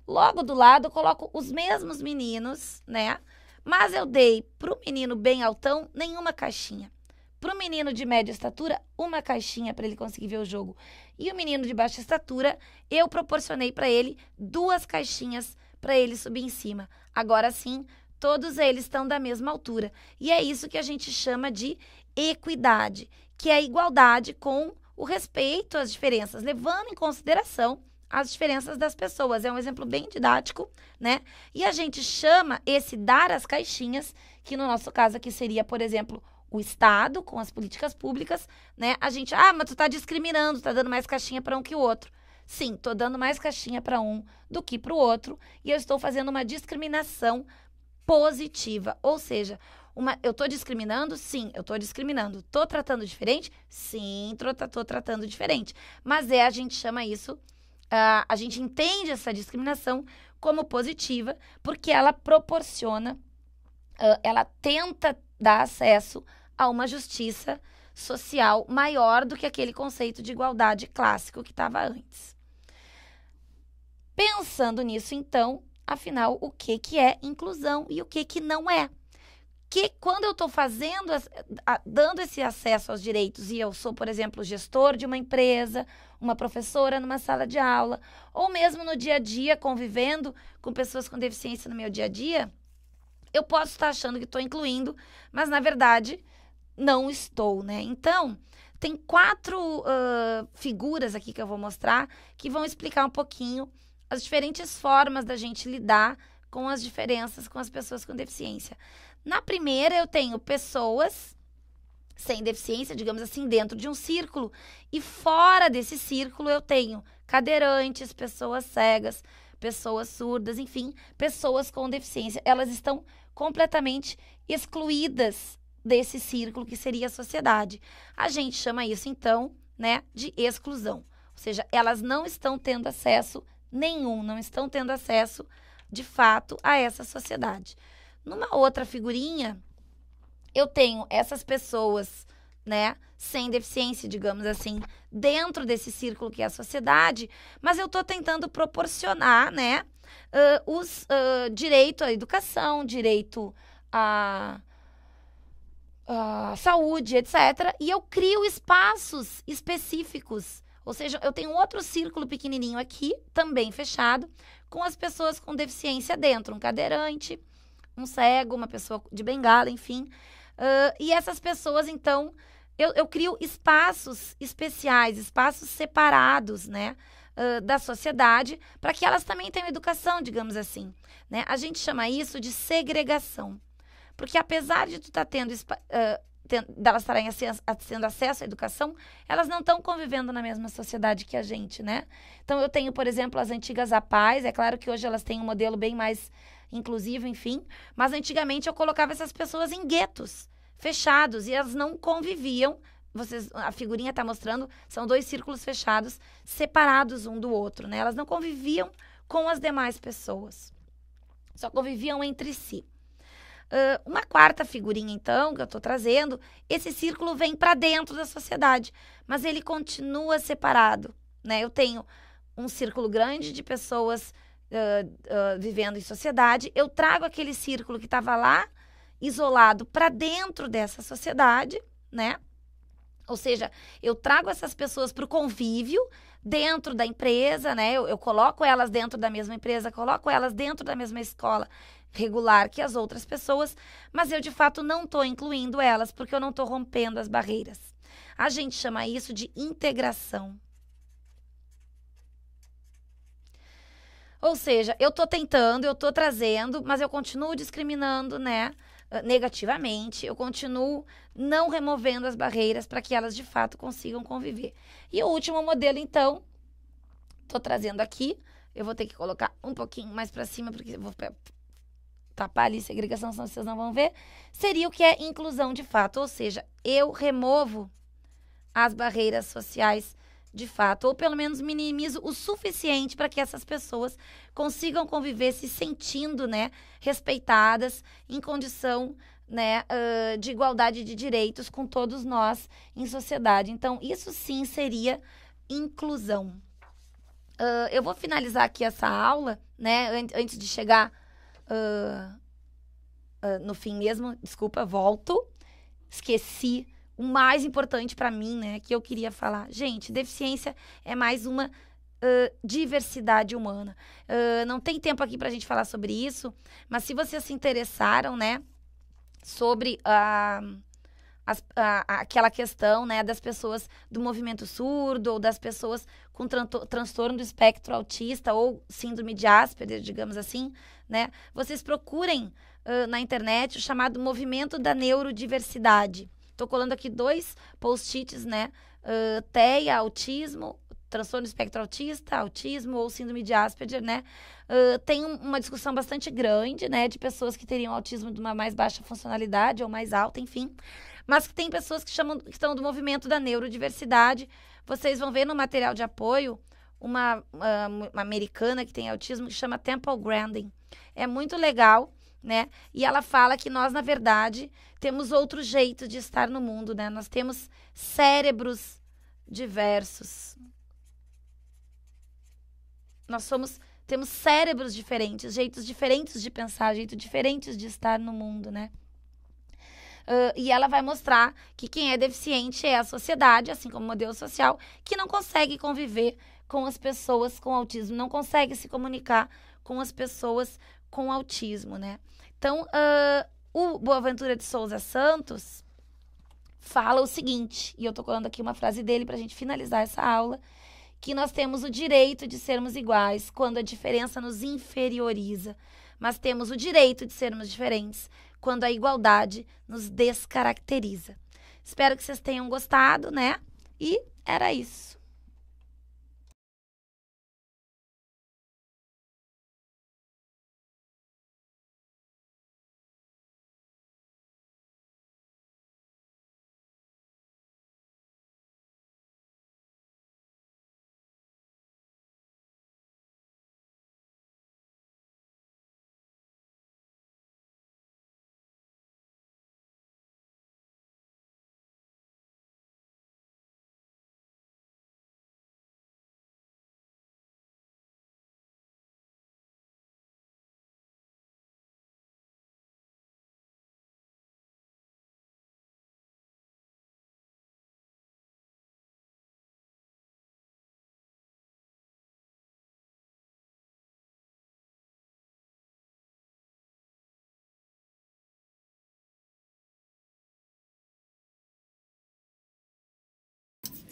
Logo do lado, eu coloco os mesmos meninos, né? Mas eu dei para o menino bem altão nenhuma caixinha. Para o menino de média estatura, uma caixinha para ele conseguir ver o jogo. E o menino de baixa estatura, eu proporcionei para ele duas caixinhas para ele subir em cima. Agora sim, Todos eles estão da mesma altura. E é isso que a gente chama de equidade, que é a igualdade com o respeito às diferenças, levando em consideração as diferenças das pessoas. É um exemplo bem didático, né? E a gente chama esse dar as caixinhas, que no nosso caso aqui seria, por exemplo, o Estado com as políticas públicas, né? A gente, ah, mas tu tá discriminando, tá dando mais caixinha para um que o outro. Sim, tô dando mais caixinha para um do que para o outro e eu estou fazendo uma discriminação positiva. Ou seja, uma, eu tô discriminando? Sim, eu tô discriminando. Tô tratando diferente? Sim, tô, tá, tô tratando diferente. Mas é, a gente chama isso, uh, a gente entende essa discriminação como positiva, porque ela proporciona, uh, ela tenta dar acesso a uma justiça social maior do que aquele conceito de igualdade clássico que estava antes. Pensando nisso, então, afinal, o que, que é inclusão e o que, que não é. Que quando eu estou fazendo, dando esse acesso aos direitos, e eu sou, por exemplo, gestor de uma empresa, uma professora numa sala de aula, ou mesmo no dia a dia, convivendo com pessoas com deficiência no meu dia a dia, eu posso estar achando que estou incluindo, mas na verdade não estou, né? Então, tem quatro uh, figuras aqui que eu vou mostrar que vão explicar um pouquinho as diferentes formas da gente lidar com as diferenças com as pessoas com deficiência. Na primeira, eu tenho pessoas sem deficiência, digamos assim, dentro de um círculo, e fora desse círculo eu tenho cadeirantes, pessoas cegas, pessoas surdas, enfim, pessoas com deficiência. Elas estão completamente excluídas desse círculo que seria a sociedade. A gente chama isso então, né, de exclusão. Ou seja, elas não estão tendo acesso nenhum, não estão tendo acesso de fato a essa sociedade. Numa outra figurinha, eu tenho essas pessoas, né, sem deficiência, digamos assim, dentro desse círculo que é a sociedade, mas eu estou tentando proporcionar, né, uh, os uh, direito à educação, direito à, à saúde, etc. E eu crio espaços específicos ou seja, eu tenho outro círculo pequenininho aqui, também fechado, com as pessoas com deficiência dentro, um cadeirante, um cego, uma pessoa de bengala, enfim. Uh, e essas pessoas, então, eu, eu, crio espaços especiais, espaços separados, né? Uh, da sociedade, para que elas também tenham educação, digamos assim. Né? A gente chama isso de segregação. Porque apesar de tu estar tá tendo uh, delas estarem tendo acesso à educação, elas não estão convivendo na mesma sociedade que a gente, né? Então eu tenho, por exemplo, as antigas APAES, é claro que hoje elas têm um modelo bem mais inclusivo, enfim, mas antigamente eu colocava essas pessoas em guetos, fechados, e elas não conviviam vocês, a figurinha está mostrando, são dois círculos fechados, separados um do outro, né? Elas não conviviam com as demais pessoas. Só conviviam entre si. Uh, uma quarta figurinha, então, que eu estou trazendo, esse círculo vem para dentro da sociedade, mas ele continua separado. Né? Eu tenho um círculo grande de pessoas uh, uh, vivendo em sociedade, eu trago aquele círculo que estava lá, isolado, para dentro dessa sociedade, né? Ou seja, eu trago essas pessoas para o convívio dentro da empresa, né? Eu, eu, coloco elas dentro da mesma empresa, coloco elas dentro da mesma escola regular que as outras pessoas, mas eu de fato não estou incluindo elas porque eu não estou rompendo as barreiras. A gente chama isso de integração. Ou seja, eu estou tentando, eu estou trazendo, mas eu continuo discriminando, né? Ah, negativamente, eu continuo não removendo as barreiras para que elas de fato consigam conviver. E o último modelo, então, estou trazendo aqui. Eu vou ter que colocar um pouquinho mais para cima, porque eu vou tapar ali segregação, senão vocês não vão ver, seria o que é inclusão de fato, ou seja, eu removo as barreiras sociais de fato, ou pelo menos minimizo o suficiente para que essas pessoas consigam conviver se sentindo, né, respeitadas, em condição, né, uh, de igualdade de direitos com todos nós em sociedade. Então, isso sim seria inclusão. Uh, eu vou finalizar aqui essa aula, né, antes de chegar Uh, uh, no fim mesmo, desculpa, volto. Esqueci o mais importante para mim, né? Que eu queria falar. Gente, deficiência é mais uma Uh, diversidade humana. Uh, não tem tempo aqui para a gente falar sobre isso, mas se vocês se interessaram, né, sobre a, a, aquela questão, né, das pessoas do movimento surdo ou das pessoas com tran transtorno do espectro autista ou síndrome de Asperger, digamos assim, né? Vocês procurem uh, na internet o chamado movimento da neurodiversidade. Estou colando aqui dois post-its, né? Uh, TEA, autismo, transtorno espectro autista, autismo ou síndrome de Asperger, né? Uh, tem uma discussão bastante grande, né? De pessoas que teriam autismo de uma mais baixa funcionalidade ou mais alta, enfim. Mas que tem pessoas que chamam que estão do movimento da neurodiversidade. Vocês vão ver no material de apoio uma, uma, uma americana que tem autismo que chama Temple Grandin é muito legal, né? E ela fala que nós, na verdade, temos outro jeito de estar no mundo, né? Nós temos cérebros diversos. Nós somos temos cérebros diferentes, jeitos diferentes de pensar, jeitos diferentes de estar no mundo, né? Uh, e ela vai mostrar que quem é deficiente é a sociedade, assim como o modelo social, que não consegue conviver com as pessoas com autismo, não consegue se comunicar com as pessoas com autismo, né? Então, uh, o Boaventura de Souza Santos fala o seguinte, e eu tô colando aqui uma frase dele para a gente finalizar essa aula, que nós temos o direito de sermos iguais quando a diferença nos inferioriza, mas temos o direito de sermos diferentes quando a igualdade nos descaracteriza. Espero que vocês tenham gostado, né? E era isso.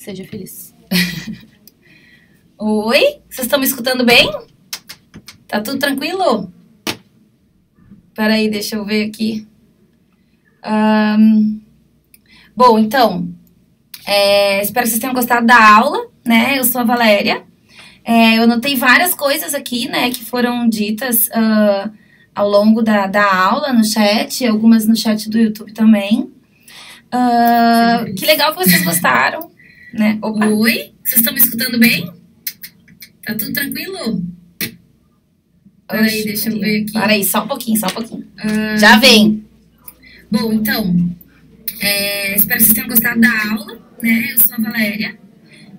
Seja feliz. Oi? Vocês estão me escutando bem? Tá tudo tranquilo? Peraí, deixa eu ver aqui. Um, bom, então, é, espero que vocês tenham gostado da aula, né? Eu sou a Valéria. É, eu anotei várias coisas aqui, né, que foram ditas uh, ao longo da, da aula no chat, algumas no chat do YouTube também. Uh, que legal que vocês gostaram. Né? Opa. Oi, vocês estão me escutando bem? Tá tudo tranquilo? Oi, deixa eu ver aqui. Para aí, só um pouquinho, só um pouquinho. Ah, Já vem. Bom, então, é, espero que vocês tenham gostado da aula, né? Eu sou a Valéria.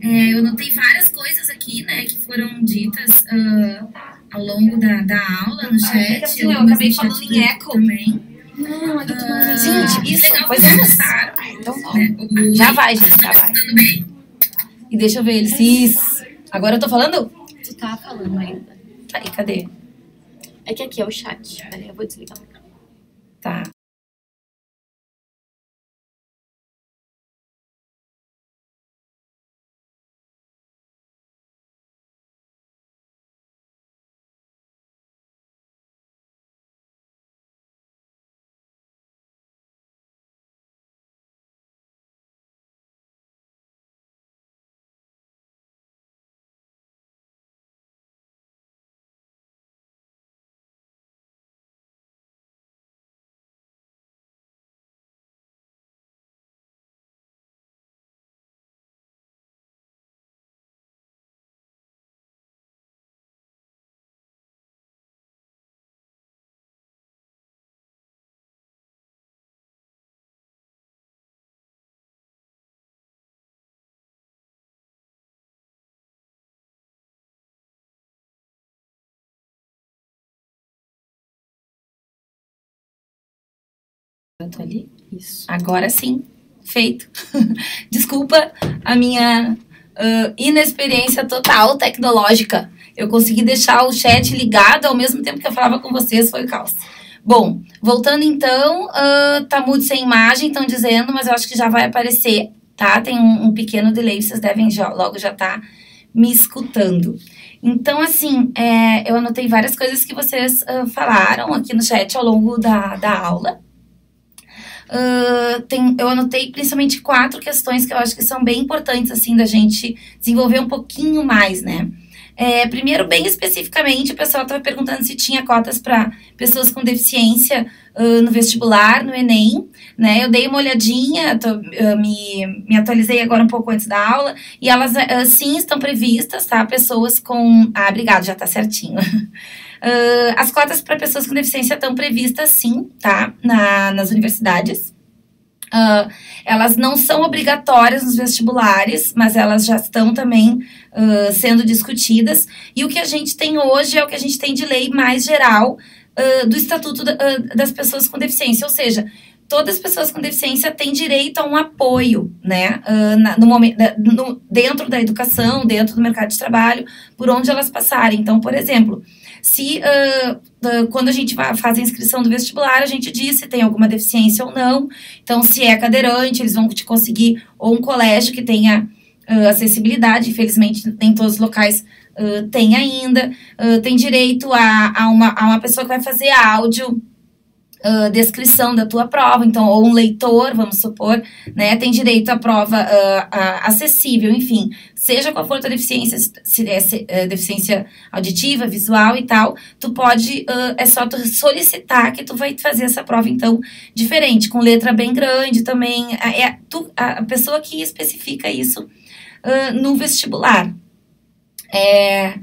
É, eu notei várias coisas aqui, né, que foram ditas uh, ao longo da, da aula no chat. Ah, assim, eu, eu acabei falando em eco. Também. Não, olha que tá ah, Gente, isso. É legal pois é. ah, então né? vamos. Já vai, gente, já vai. Tá e deixa eu ver eles. Isso. Agora eu tô falando? Tu tá falando ainda. Aí, cadê? É que aqui é o chat. Peraí, eu vou desligar Tá. Tanto ali? Isso. Agora sim, feito. Desculpa a minha uh, inexperiência total tecnológica. Eu consegui deixar o chat ligado ao mesmo tempo que eu falava com vocês, foi o caos. Bom, voltando então, uh, tá mudo sem imagem, estão dizendo, mas eu acho que já vai aparecer, tá? Tem um, um pequeno delay, vocês devem já, logo já tá me escutando. Então, assim, é, eu anotei várias coisas que vocês uh, falaram aqui no chat ao longo da, da aula uh, tem, eu anotei principalmente quatro questões que eu acho que são bem importantes, assim, da gente desenvolver um pouquinho mais, né? É, primeiro, bem especificamente, o pessoal estava perguntando se tinha cotas para pessoas com deficiência uh, no vestibular, no Enem. Né? Eu dei uma olhadinha, tô, uh, me, me atualizei agora um pouco antes da aula, e elas uh, sim estão previstas, tá? Pessoas com. Ah, obrigado, já está certinho. Uh, as cotas para pessoas com deficiência estão previstas sim, tá? Na, nas universidades. Uh, elas não são obrigatórias nos vestibulares, mas elas já estão também uh, sendo discutidas. E o que a gente tem hoje é o que a gente tem de lei mais geral uh, do Estatuto da, das Pessoas com Deficiência, ou seja, todas as pessoas com deficiência têm direito a um apoio, né, na, no momento, no, dentro da educação, dentro do mercado de trabalho, por onde elas passarem. Então, por exemplo, se uh, uh, quando a gente faz a inscrição do vestibular, a gente diz se tem alguma deficiência ou não. Então, se é cadeirante, eles vão te conseguir ou um colégio que tenha uh, acessibilidade, infelizmente nem todos os locais têm ainda, tem direito a, a, uma, a uma pessoa que vai fazer áudio uh, descrição da tua prova, então, ou um leitor, vamos supor, né, tem direito à prova uh, acessível, enfim, seja qual for a tua deficiência, se é, se, é, deficiência auditiva, visual e tal, tu pode, uh, é só tu solicitar que tu vai fazer essa prova, então, diferente, com letra bem grande também, é tu, a pessoa que especifica isso no vestibular. É...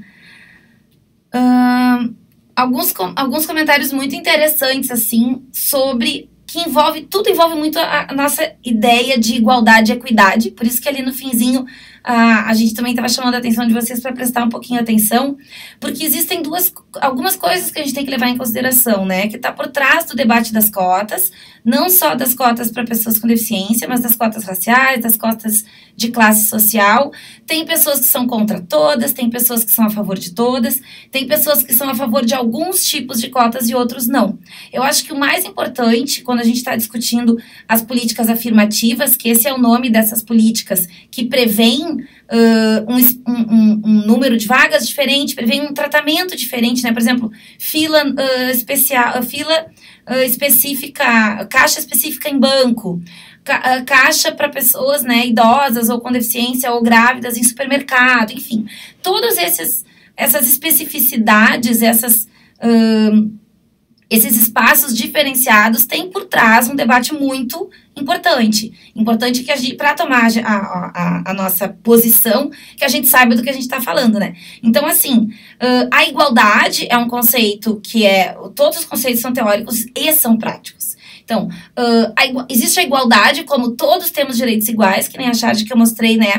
Uh, alguns, com, alguns comentários muito interessantes, assim, sobre que envolve, tudo envolve muito a, a nossa ideia de igualdade e equidade, por isso que ali no finzinho a, a gente também estava chamando a atenção de vocês para prestar um pouquinho atenção, porque existem duas, algumas coisas que a gente tem que levar em consideração, né, que está por trás do debate das cotas, não só das cotas para pessoas com deficiência, mas das cotas raciais, das cotas de classe social. Tem pessoas que são contra todas, tem pessoas que são a favor de todas, tem pessoas que são a favor de alguns tipos de cotas e outros não. Eu acho que o mais importante, quando a gente está discutindo as políticas afirmativas, que esse é o nome dessas políticas que prevêm uh, um, um, um, número de vagas diferente, vem um tratamento diferente, né? Por exemplo, fila uh, especial, fila uh, específica, caixa específica em banco, ca caixa para pessoas, né, idosas ou com deficiência ou grávidas em supermercado, enfim, todas essas especificidades, essas uh, esses espaços diferenciados têm por trás um debate muito importante. Importante que para tomar a, a, a, nossa posição, que a gente saiba do que a gente está falando, né? Então, assim, a igualdade é um conceito que é. Todos os conceitos são teóricos e são práticos. Então, a, existe a igualdade, como todos temos direitos iguais, que nem a charge que eu mostrei, né?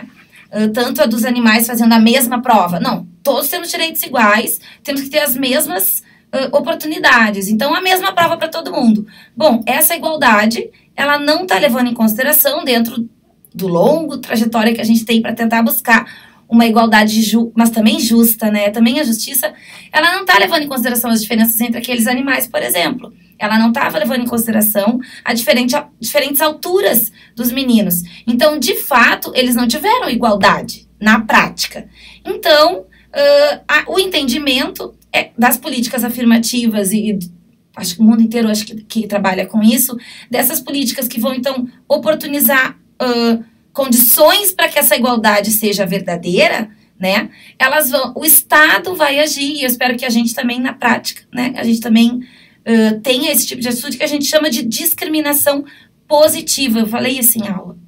tanto a dos animais fazendo a mesma prova. Não, todos temos direitos iguais, temos que ter as mesmas uh, oportunidades. Então, a mesma prova para todo mundo. Bom, essa igualdade, ela não está levando em consideração, dentro do longo trajetória que a gente tem para tentar buscar uma igualdade, ju mas também justa, né? Também a justiça, ela não está levando em consideração as diferenças entre aqueles animais, por exemplo. Ela não estava levando em consideração a, diferente, a diferentes alturas dos meninos. Então, de fato, eles não tiveram igualdade na prática. Então, uh, a, o entendimento é, das políticas afirmativas e, acho que o mundo inteiro acho que, que, trabalha com isso, dessas políticas que vão então oportunizar uh, condições para que essa igualdade seja verdadeira, né? Elas vão, o Estado vai agir e eu espero que a gente também na prática, né? A gente também uh, tenha esse tipo de atitude que a gente chama de discriminação positiva. Eu falei isso em aula.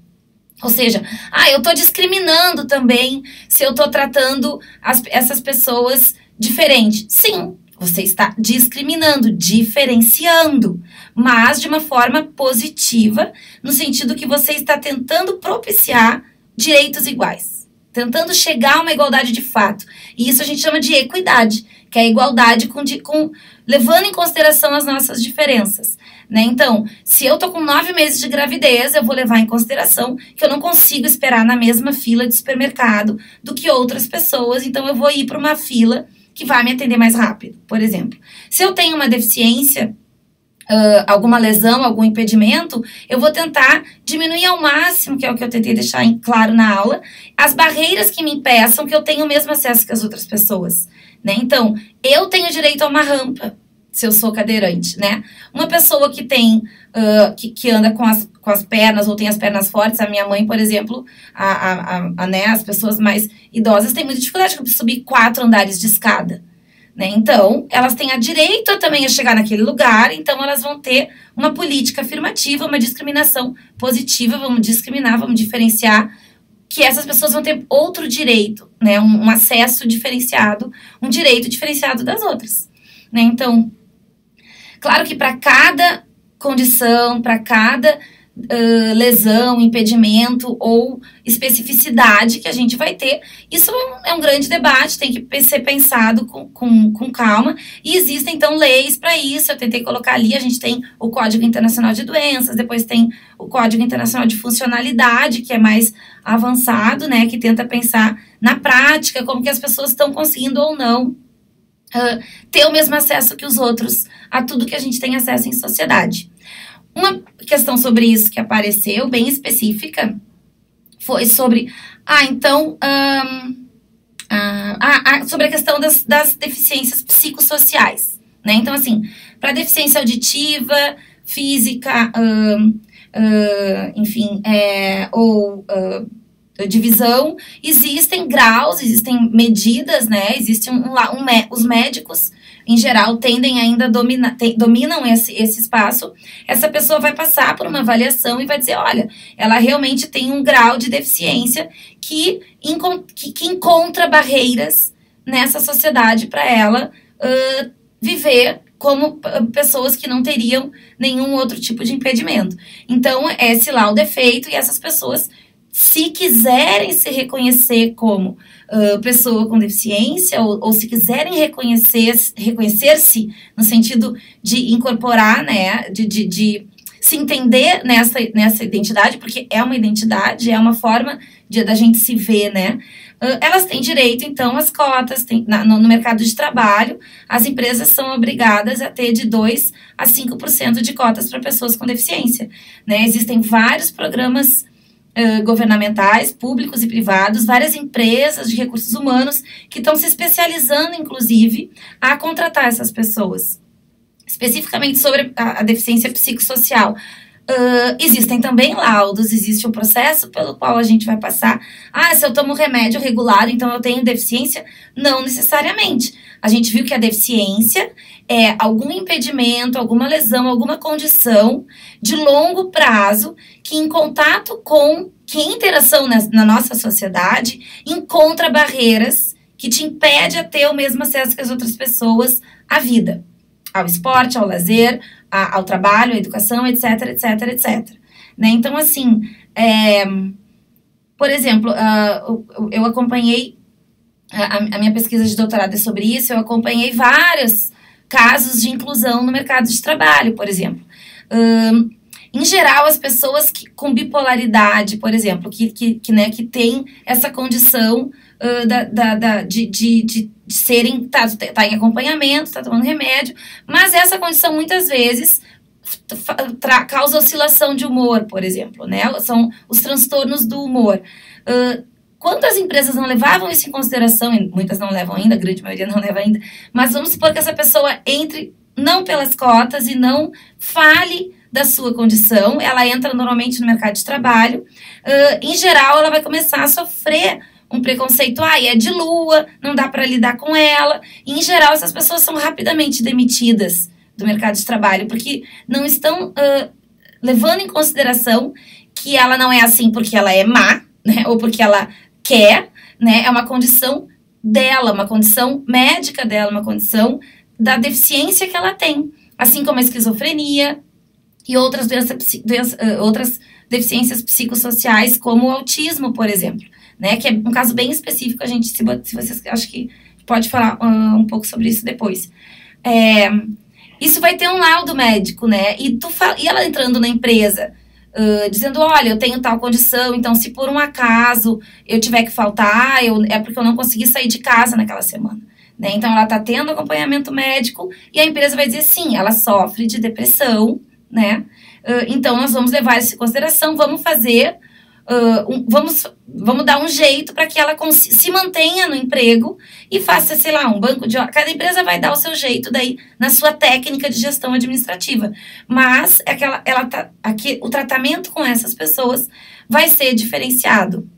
Ou seja, ah, eu estou discriminando também se eu estou tratando as, essas pessoas diferente. Sim, você está discriminando, diferenciando, mas de uma forma positiva, no sentido que você está tentando propiciar direitos iguais, tentando chegar a uma igualdade de fato. E isso a gente chama de equidade, que é a igualdade com, com levando em consideração as nossas diferenças. Né? Então, se eu tô com nove meses de gravidez, eu vou levar em consideração que eu não consigo esperar na mesma fila de supermercado do que outras pessoas, então eu vou ir para uma fila que vai me atender mais rápido, por exemplo. Se eu tenho uma deficiência, uh, alguma lesão, algum impedimento, eu vou tentar diminuir ao máximo, que é o que eu tentei deixar em, claro na aula, as barreiras que me impeçam que eu tenha o mesmo acesso que as outras pessoas. Né? Então, eu tenho direito a uma rampa, se eu sou cadeirante, né? Uma pessoa que tem, uh, que, que anda com as com as pernas ou tem as pernas fortes. A minha mãe, por exemplo, a, a, a, né, as pessoas mais idosas têm muita dificuldade para subir quatro andares de escada. Né? Então, elas têm a direito também a chegar naquele lugar, então elas vão ter uma política afirmativa, uma discriminação positiva, vamos discriminar, vamos diferenciar, que essas pessoas vão ter outro direito, né? um, um acesso diferenciado, um direito diferenciado das outras. Né? Então, claro que para cada condição, para cada uh, lesão, impedimento ou especificidade que a gente vai ter. Isso é um é grande debate, tem que ser pensado com, com, com calma. E existem, então, leis para isso. Eu tentei colocar ali, a gente tem o Código Internacional de Doenças, depois tem o Código Internacional de Funcionalidade, que é mais avançado, né? Que tenta pensar na prática, como que as pessoas estão conseguindo ou não Uh, ter o mesmo acesso que os outros a tudo que a gente tem acesso em sociedade. Uma questão sobre isso que apareceu, bem específica, foi sobre. Ah, então. Ah, ah, ah, sobre a questão das, das deficiências psicossociais. Né? Então, assim, para deficiência auditiva, física, enfim, é, ou divisão, existem graus, existem medidas, né? Existem um, um, um, os médicos em geral, tendem ainda a dominar, dominam esse, esse espaço, essa pessoa vai passar por uma avaliação e vai dizer, olha, ela realmente tem um grau de deficiência que, que, que encontra barreiras nessa sociedade para ela uh, viver como pessoas que não teriam nenhum outro tipo de impedimento. Então, esse lá o defeito é e essas pessoas, se quiserem se reconhecer como ah, pessoa com deficiência, ou, ou se quiserem reconhecer-se reconhecer no sentido de incorporar, né, de, de, de se entender nessa, nessa identidade, porque é uma identidade, é uma forma de, da gente se ver, né? Ah, elas têm direito, então, às cotas têm, na, no, no, mercado de trabalho. As empresas são obrigadas a ter de 2 a 5% de cotas para pessoas com deficiência. Né? Existem vários programas governamentais, públicos e privados, várias empresas de recursos humanos que estão se especializando, inclusive, a contratar essas pessoas. Especificamente sobre a, a deficiência psicossocial. Uh, existem também laudos, existe um processo pelo qual a gente vai passar. Ah, se eu tomo remédio regulado então eu tenho deficiência? Não necessariamente. A gente viu que a deficiência é algum impedimento, alguma lesão, alguma condição de longo prazo que, em contato com que interação na, na nossa sociedade, encontra barreiras que te impede a ter o mesmo acesso que as outras pessoas à vida, ao esporte, ao lazer, a, ao trabalho, à educação, etc, etc, etc. Né? Então, assim, é, por exemplo, uh, ah, eu, eu, acompanhei, a, a, minha pesquisa de doutorado é sobre isso, eu acompanhei vários casos de inclusão no mercado de trabalho, por exemplo. Hum, em geral, as pessoas que, com bipolaridade, por exemplo, que, que, que, né, que tem essa condição ah, da, da, da, de, de, de, de serem, tá, tá, tá em acompanhamento, tá tomando remédio, mas essa condição muitas vezes causa oscilação de humor, por exemplo, né? São os transtornos do humor. Uh, quando as empresas não levavam isso em consideração, e muitas não levam ainda, a grande maioria não leva ainda, mas vamos supor que essa pessoa entre não pelas cotas e não fale da sua condição, ela entra normalmente no mercado de trabalho, uh, em geral ela vai começar a sofrer um preconceito, ah, é de lua, não dá para lidar com ela. E, em geral, essas pessoas são rapidamente demitidas do mercado de trabalho, porque não estão uh, levando em consideração que ela não é assim porque ela é má, né, ou porque ela quer, né, é uma condição dela, uma condição médica dela, uma condição da deficiência que ela tem, assim como a esquizofrenia e outras doenças, outras deficiências psicossociais, como o autismo, por exemplo né? Que é um caso bem específico, a gente, se, se vocês acho que pode falar um, um pouco sobre isso depois. É, isso vai ter um laudo médico, né? E, tu e ela entrando na empresa, uh, dizendo, olha, eu tenho tal condição, então se por um acaso eu tiver que faltar, eu, é porque eu não consegui sair de casa naquela semana. Né? Então ela está tendo acompanhamento médico e a empresa vai dizer sim, ela sofre de depressão, né? Uh, então nós vamos levar isso em consideração, vamos fazer Uh, vamos, vamos dar um jeito para que ela se mantenha no emprego e faça, sei lá, um banco de horas. Cada empresa vai dar o seu jeito daí na sua técnica de gestão administrativa. Mas aquela, é ela tá, aqui, o tratamento com essas pessoas vai ser diferenciado.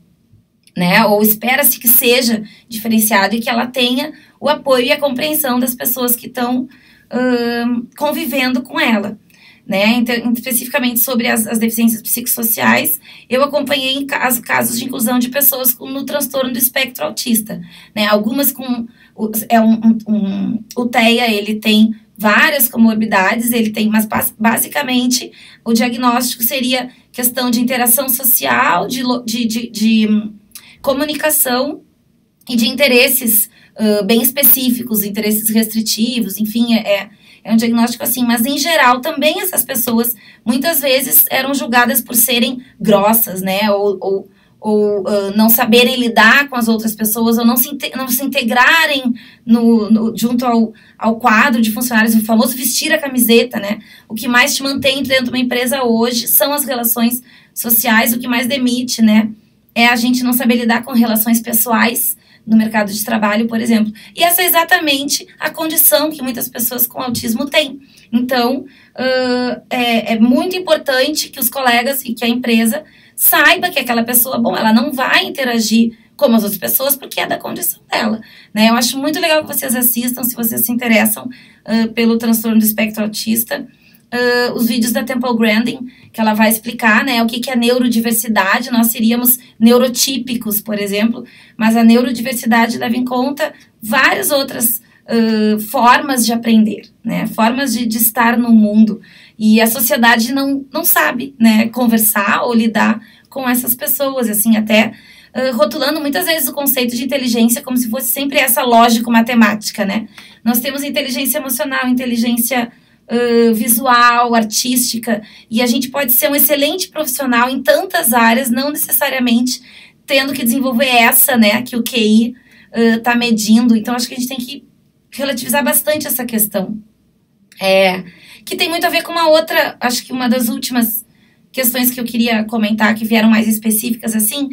Né? Ou espera-se que seja diferenciado e que ela tenha o apoio e a compreensão das pessoas que estão uh, ah, convivendo com ela né? Então, especificamente sobre as, as, deficiências psicossociais, eu acompanhei as casos de inclusão de pessoas com, no transtorno do espectro autista, né? Algumas com é um, um, um, o TEA ele tem várias comorbidades, ele tem, mas basicamente o diagnóstico seria questão de interação social, de, de, de, de comunicação e de interesses uh, bem específicos, interesses restritivos, enfim, é, é um diagnóstico assim, mas em geral também essas pessoas muitas vezes eram julgadas por serem grossas, né? Ou, ou, ou uh, não saberem lidar com as outras pessoas, ou não se, não se integrarem no, no, junto ao, ao quadro de funcionários, o famoso vestir a camiseta, né? O que mais te mantém dentro de uma empresa hoje são as relações sociais, o que mais demite, né? É a gente não saber lidar com relações pessoais no mercado de trabalho, por exemplo. E essa é exatamente a condição que muitas pessoas com autismo têm. Então, uh, é, é, muito importante que os colegas e que a empresa saiba que aquela pessoa, bom, ela não vai interagir como as outras pessoas porque é da condição dela. Né? Eu acho muito legal que vocês assistam, se vocês se interessam uh, pelo transtorno do espectro autista uh, os vídeos da Temple Grandin, que ela vai explicar, né, o que, que é neurodiversidade, nós seríamos neurotípicos, por exemplo, mas a neurodiversidade leva em conta várias outras uh, formas de aprender, né, formas de, de estar no mundo, e a sociedade não, não sabe, né, conversar ou lidar com essas pessoas, assim, até rotulando muitas vezes o conceito de inteligência como se fosse sempre essa lógico-matemática, né? Nós temos inteligência emocional, inteligência visual, artística, e a gente pode ser um excelente profissional em tantas áreas, não necessariamente tendo que desenvolver essa, né, que o QI está uh, medindo. Então, acho que a gente tem que relativizar bastante essa questão. É, que tem muito a ver com uma outra, acho que uma das últimas questões que eu queria comentar, que vieram mais específicas, assim,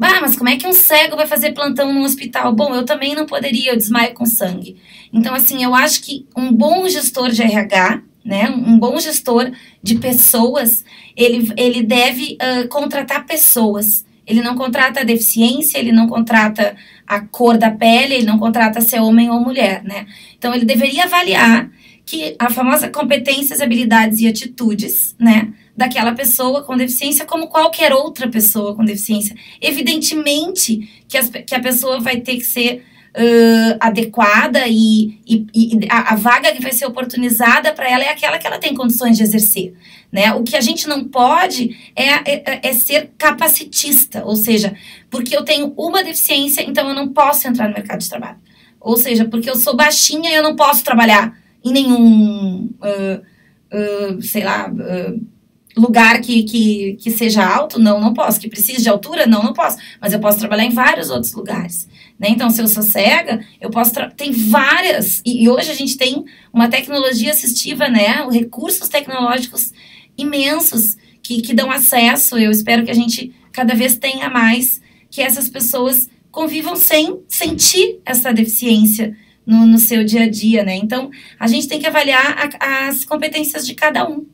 ah, mas como é que um cego vai fazer plantão no hospital? Bom, eu também não poderia, eu desmaio com sangue. Então, assim, eu acho que um bom gestor de RH, né, um bom gestor de pessoas, ele, ele deve uh, contratar pessoas. Ele não contrata a deficiência, ele não contrata a cor da pele, ele não contrata se é homem ou mulher, né? Então, ele deveria avaliar que a famosa competências, habilidades e atitudes, né? daquela pessoa com deficiência como qualquer outra pessoa com deficiência. Evidentemente que, as, que a pessoa vai ter que ser uh, adequada e, e, e a, a, vaga que vai ser oportunizada para ela é aquela que ela tem condições de exercer. Né? O que a gente não pode é, é, é, é ser capacitista, ou seja, porque eu tenho uma deficiência, então eu não posso entrar no mercado de trabalho. Ou seja, porque eu sou baixinha, eu não posso trabalhar em nenhum, uh, uh, sei lá, uh, lugar que, que, que seja alto, não, não posso. Que precise de altura, não, não posso. Mas eu posso trabalhar em vários outros lugares. Né? Então, se eu sou cega, eu posso. Tem várias. E, e, hoje a gente tem uma tecnologia assistiva, né? Recursos tecnológicos imensos que, que dão acesso. Eu espero que a gente cada vez tenha mais que essas pessoas convivam sem sentir essa deficiência no, no seu dia a dia, né? Então, a gente tem que avaliar a, as competências de cada um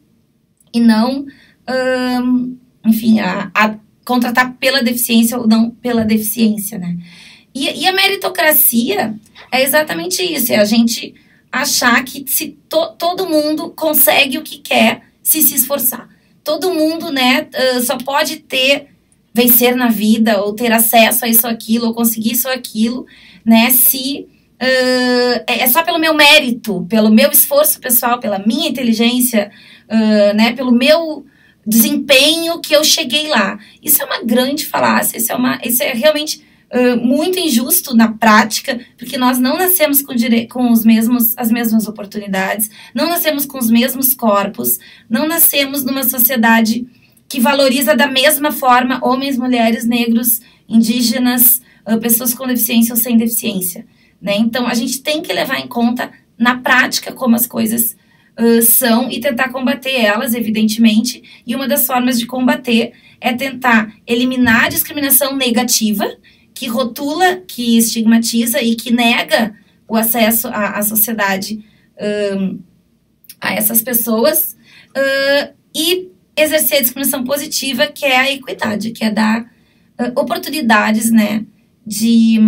e não, enfim, a, a contratar pela deficiência ou não pela deficiência, né? E, e, a meritocracia é exatamente isso, é a gente achar que se to, todo mundo consegue o que quer se se esforçar. Todo mundo, né, uh, só pode ter, vencer na vida, ou ter acesso a isso, aquilo, ou conseguir isso, aquilo, né, se... Uh, é só pelo meu mérito, pelo meu esforço pessoal, pela minha inteligência, né, pelo meu desempenho que eu cheguei lá. Isso é uma grande falácia, isso é, uma, isso é realmente uh, muito injusto na prática, porque nós não nascemos com, com os mesmos, as mesmas oportunidades, não nascemos com os mesmos corpos, não nascemos numa sociedade que valoriza da mesma forma homens, mulheres, negros, indígenas, uh, pessoas com deficiência ou sem deficiência. Né? Então, a gente tem que levar em conta na prática como as coisas são e tentar combater elas, evidentemente. E uma das formas de combater é tentar eliminar a discriminação negativa, que rotula, que estigmatiza e que nega o acesso à, à sociedade um, a essas pessoas, uh, e exercer a discriminação positiva, que é a equidade, que é dar uh, oportunidades, né, de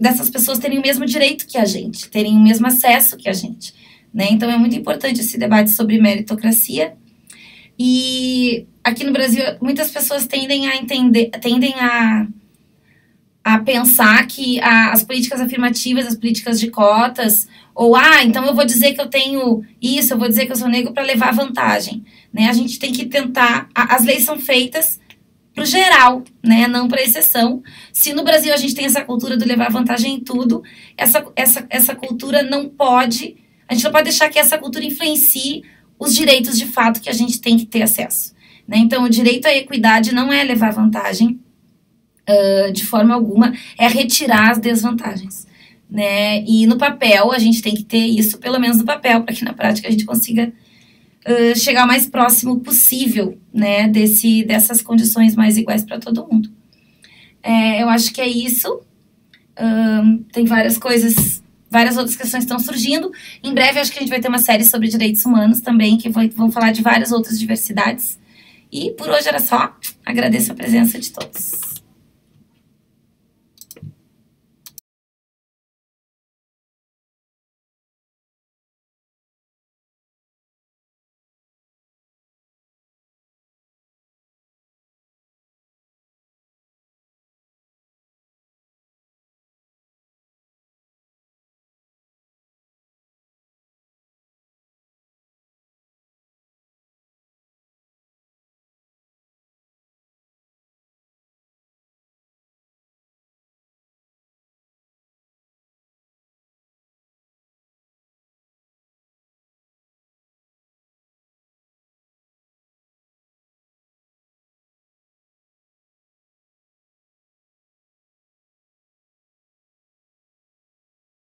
dessas pessoas terem o mesmo direito que a gente, terem o mesmo acesso que a gente. Né? Então é muito importante esse debate sobre meritocracia. E aqui no Brasil, muitas pessoas tendem a entender, tendem a, a pensar que a, as políticas afirmativas, as políticas de cotas, ou ah, então eu vou dizer que eu tenho isso, eu vou dizer que eu sou negro para levar vantagem. Né? A gente tem que tentar. A, as leis são feitas para o geral, né? não para exceção. Se no Brasil a gente tem essa cultura do levar vantagem em tudo, essa, essa, essa cultura não pode a gente não pode deixar que essa cultura influencie os direitos de fato que a gente tem que ter acesso. Né? Então, o direito à equidade não é levar vantagem uh, de forma alguma, é retirar as desvantagens. Né? E no papel, a gente tem que ter isso, pelo menos no papel, para que na prática a gente consiga uh, chegar o mais próximo possível né, desse, dessas condições mais iguais para todo mundo. É, eu acho que é isso. Ah, tem várias coisas várias outras questões estão surgindo. Em breve, acho que a gente vai ter uma série sobre direitos humanos também, que vai, vão falar de várias outras diversidades. E por hoje era só. Agradeço a presença de todos.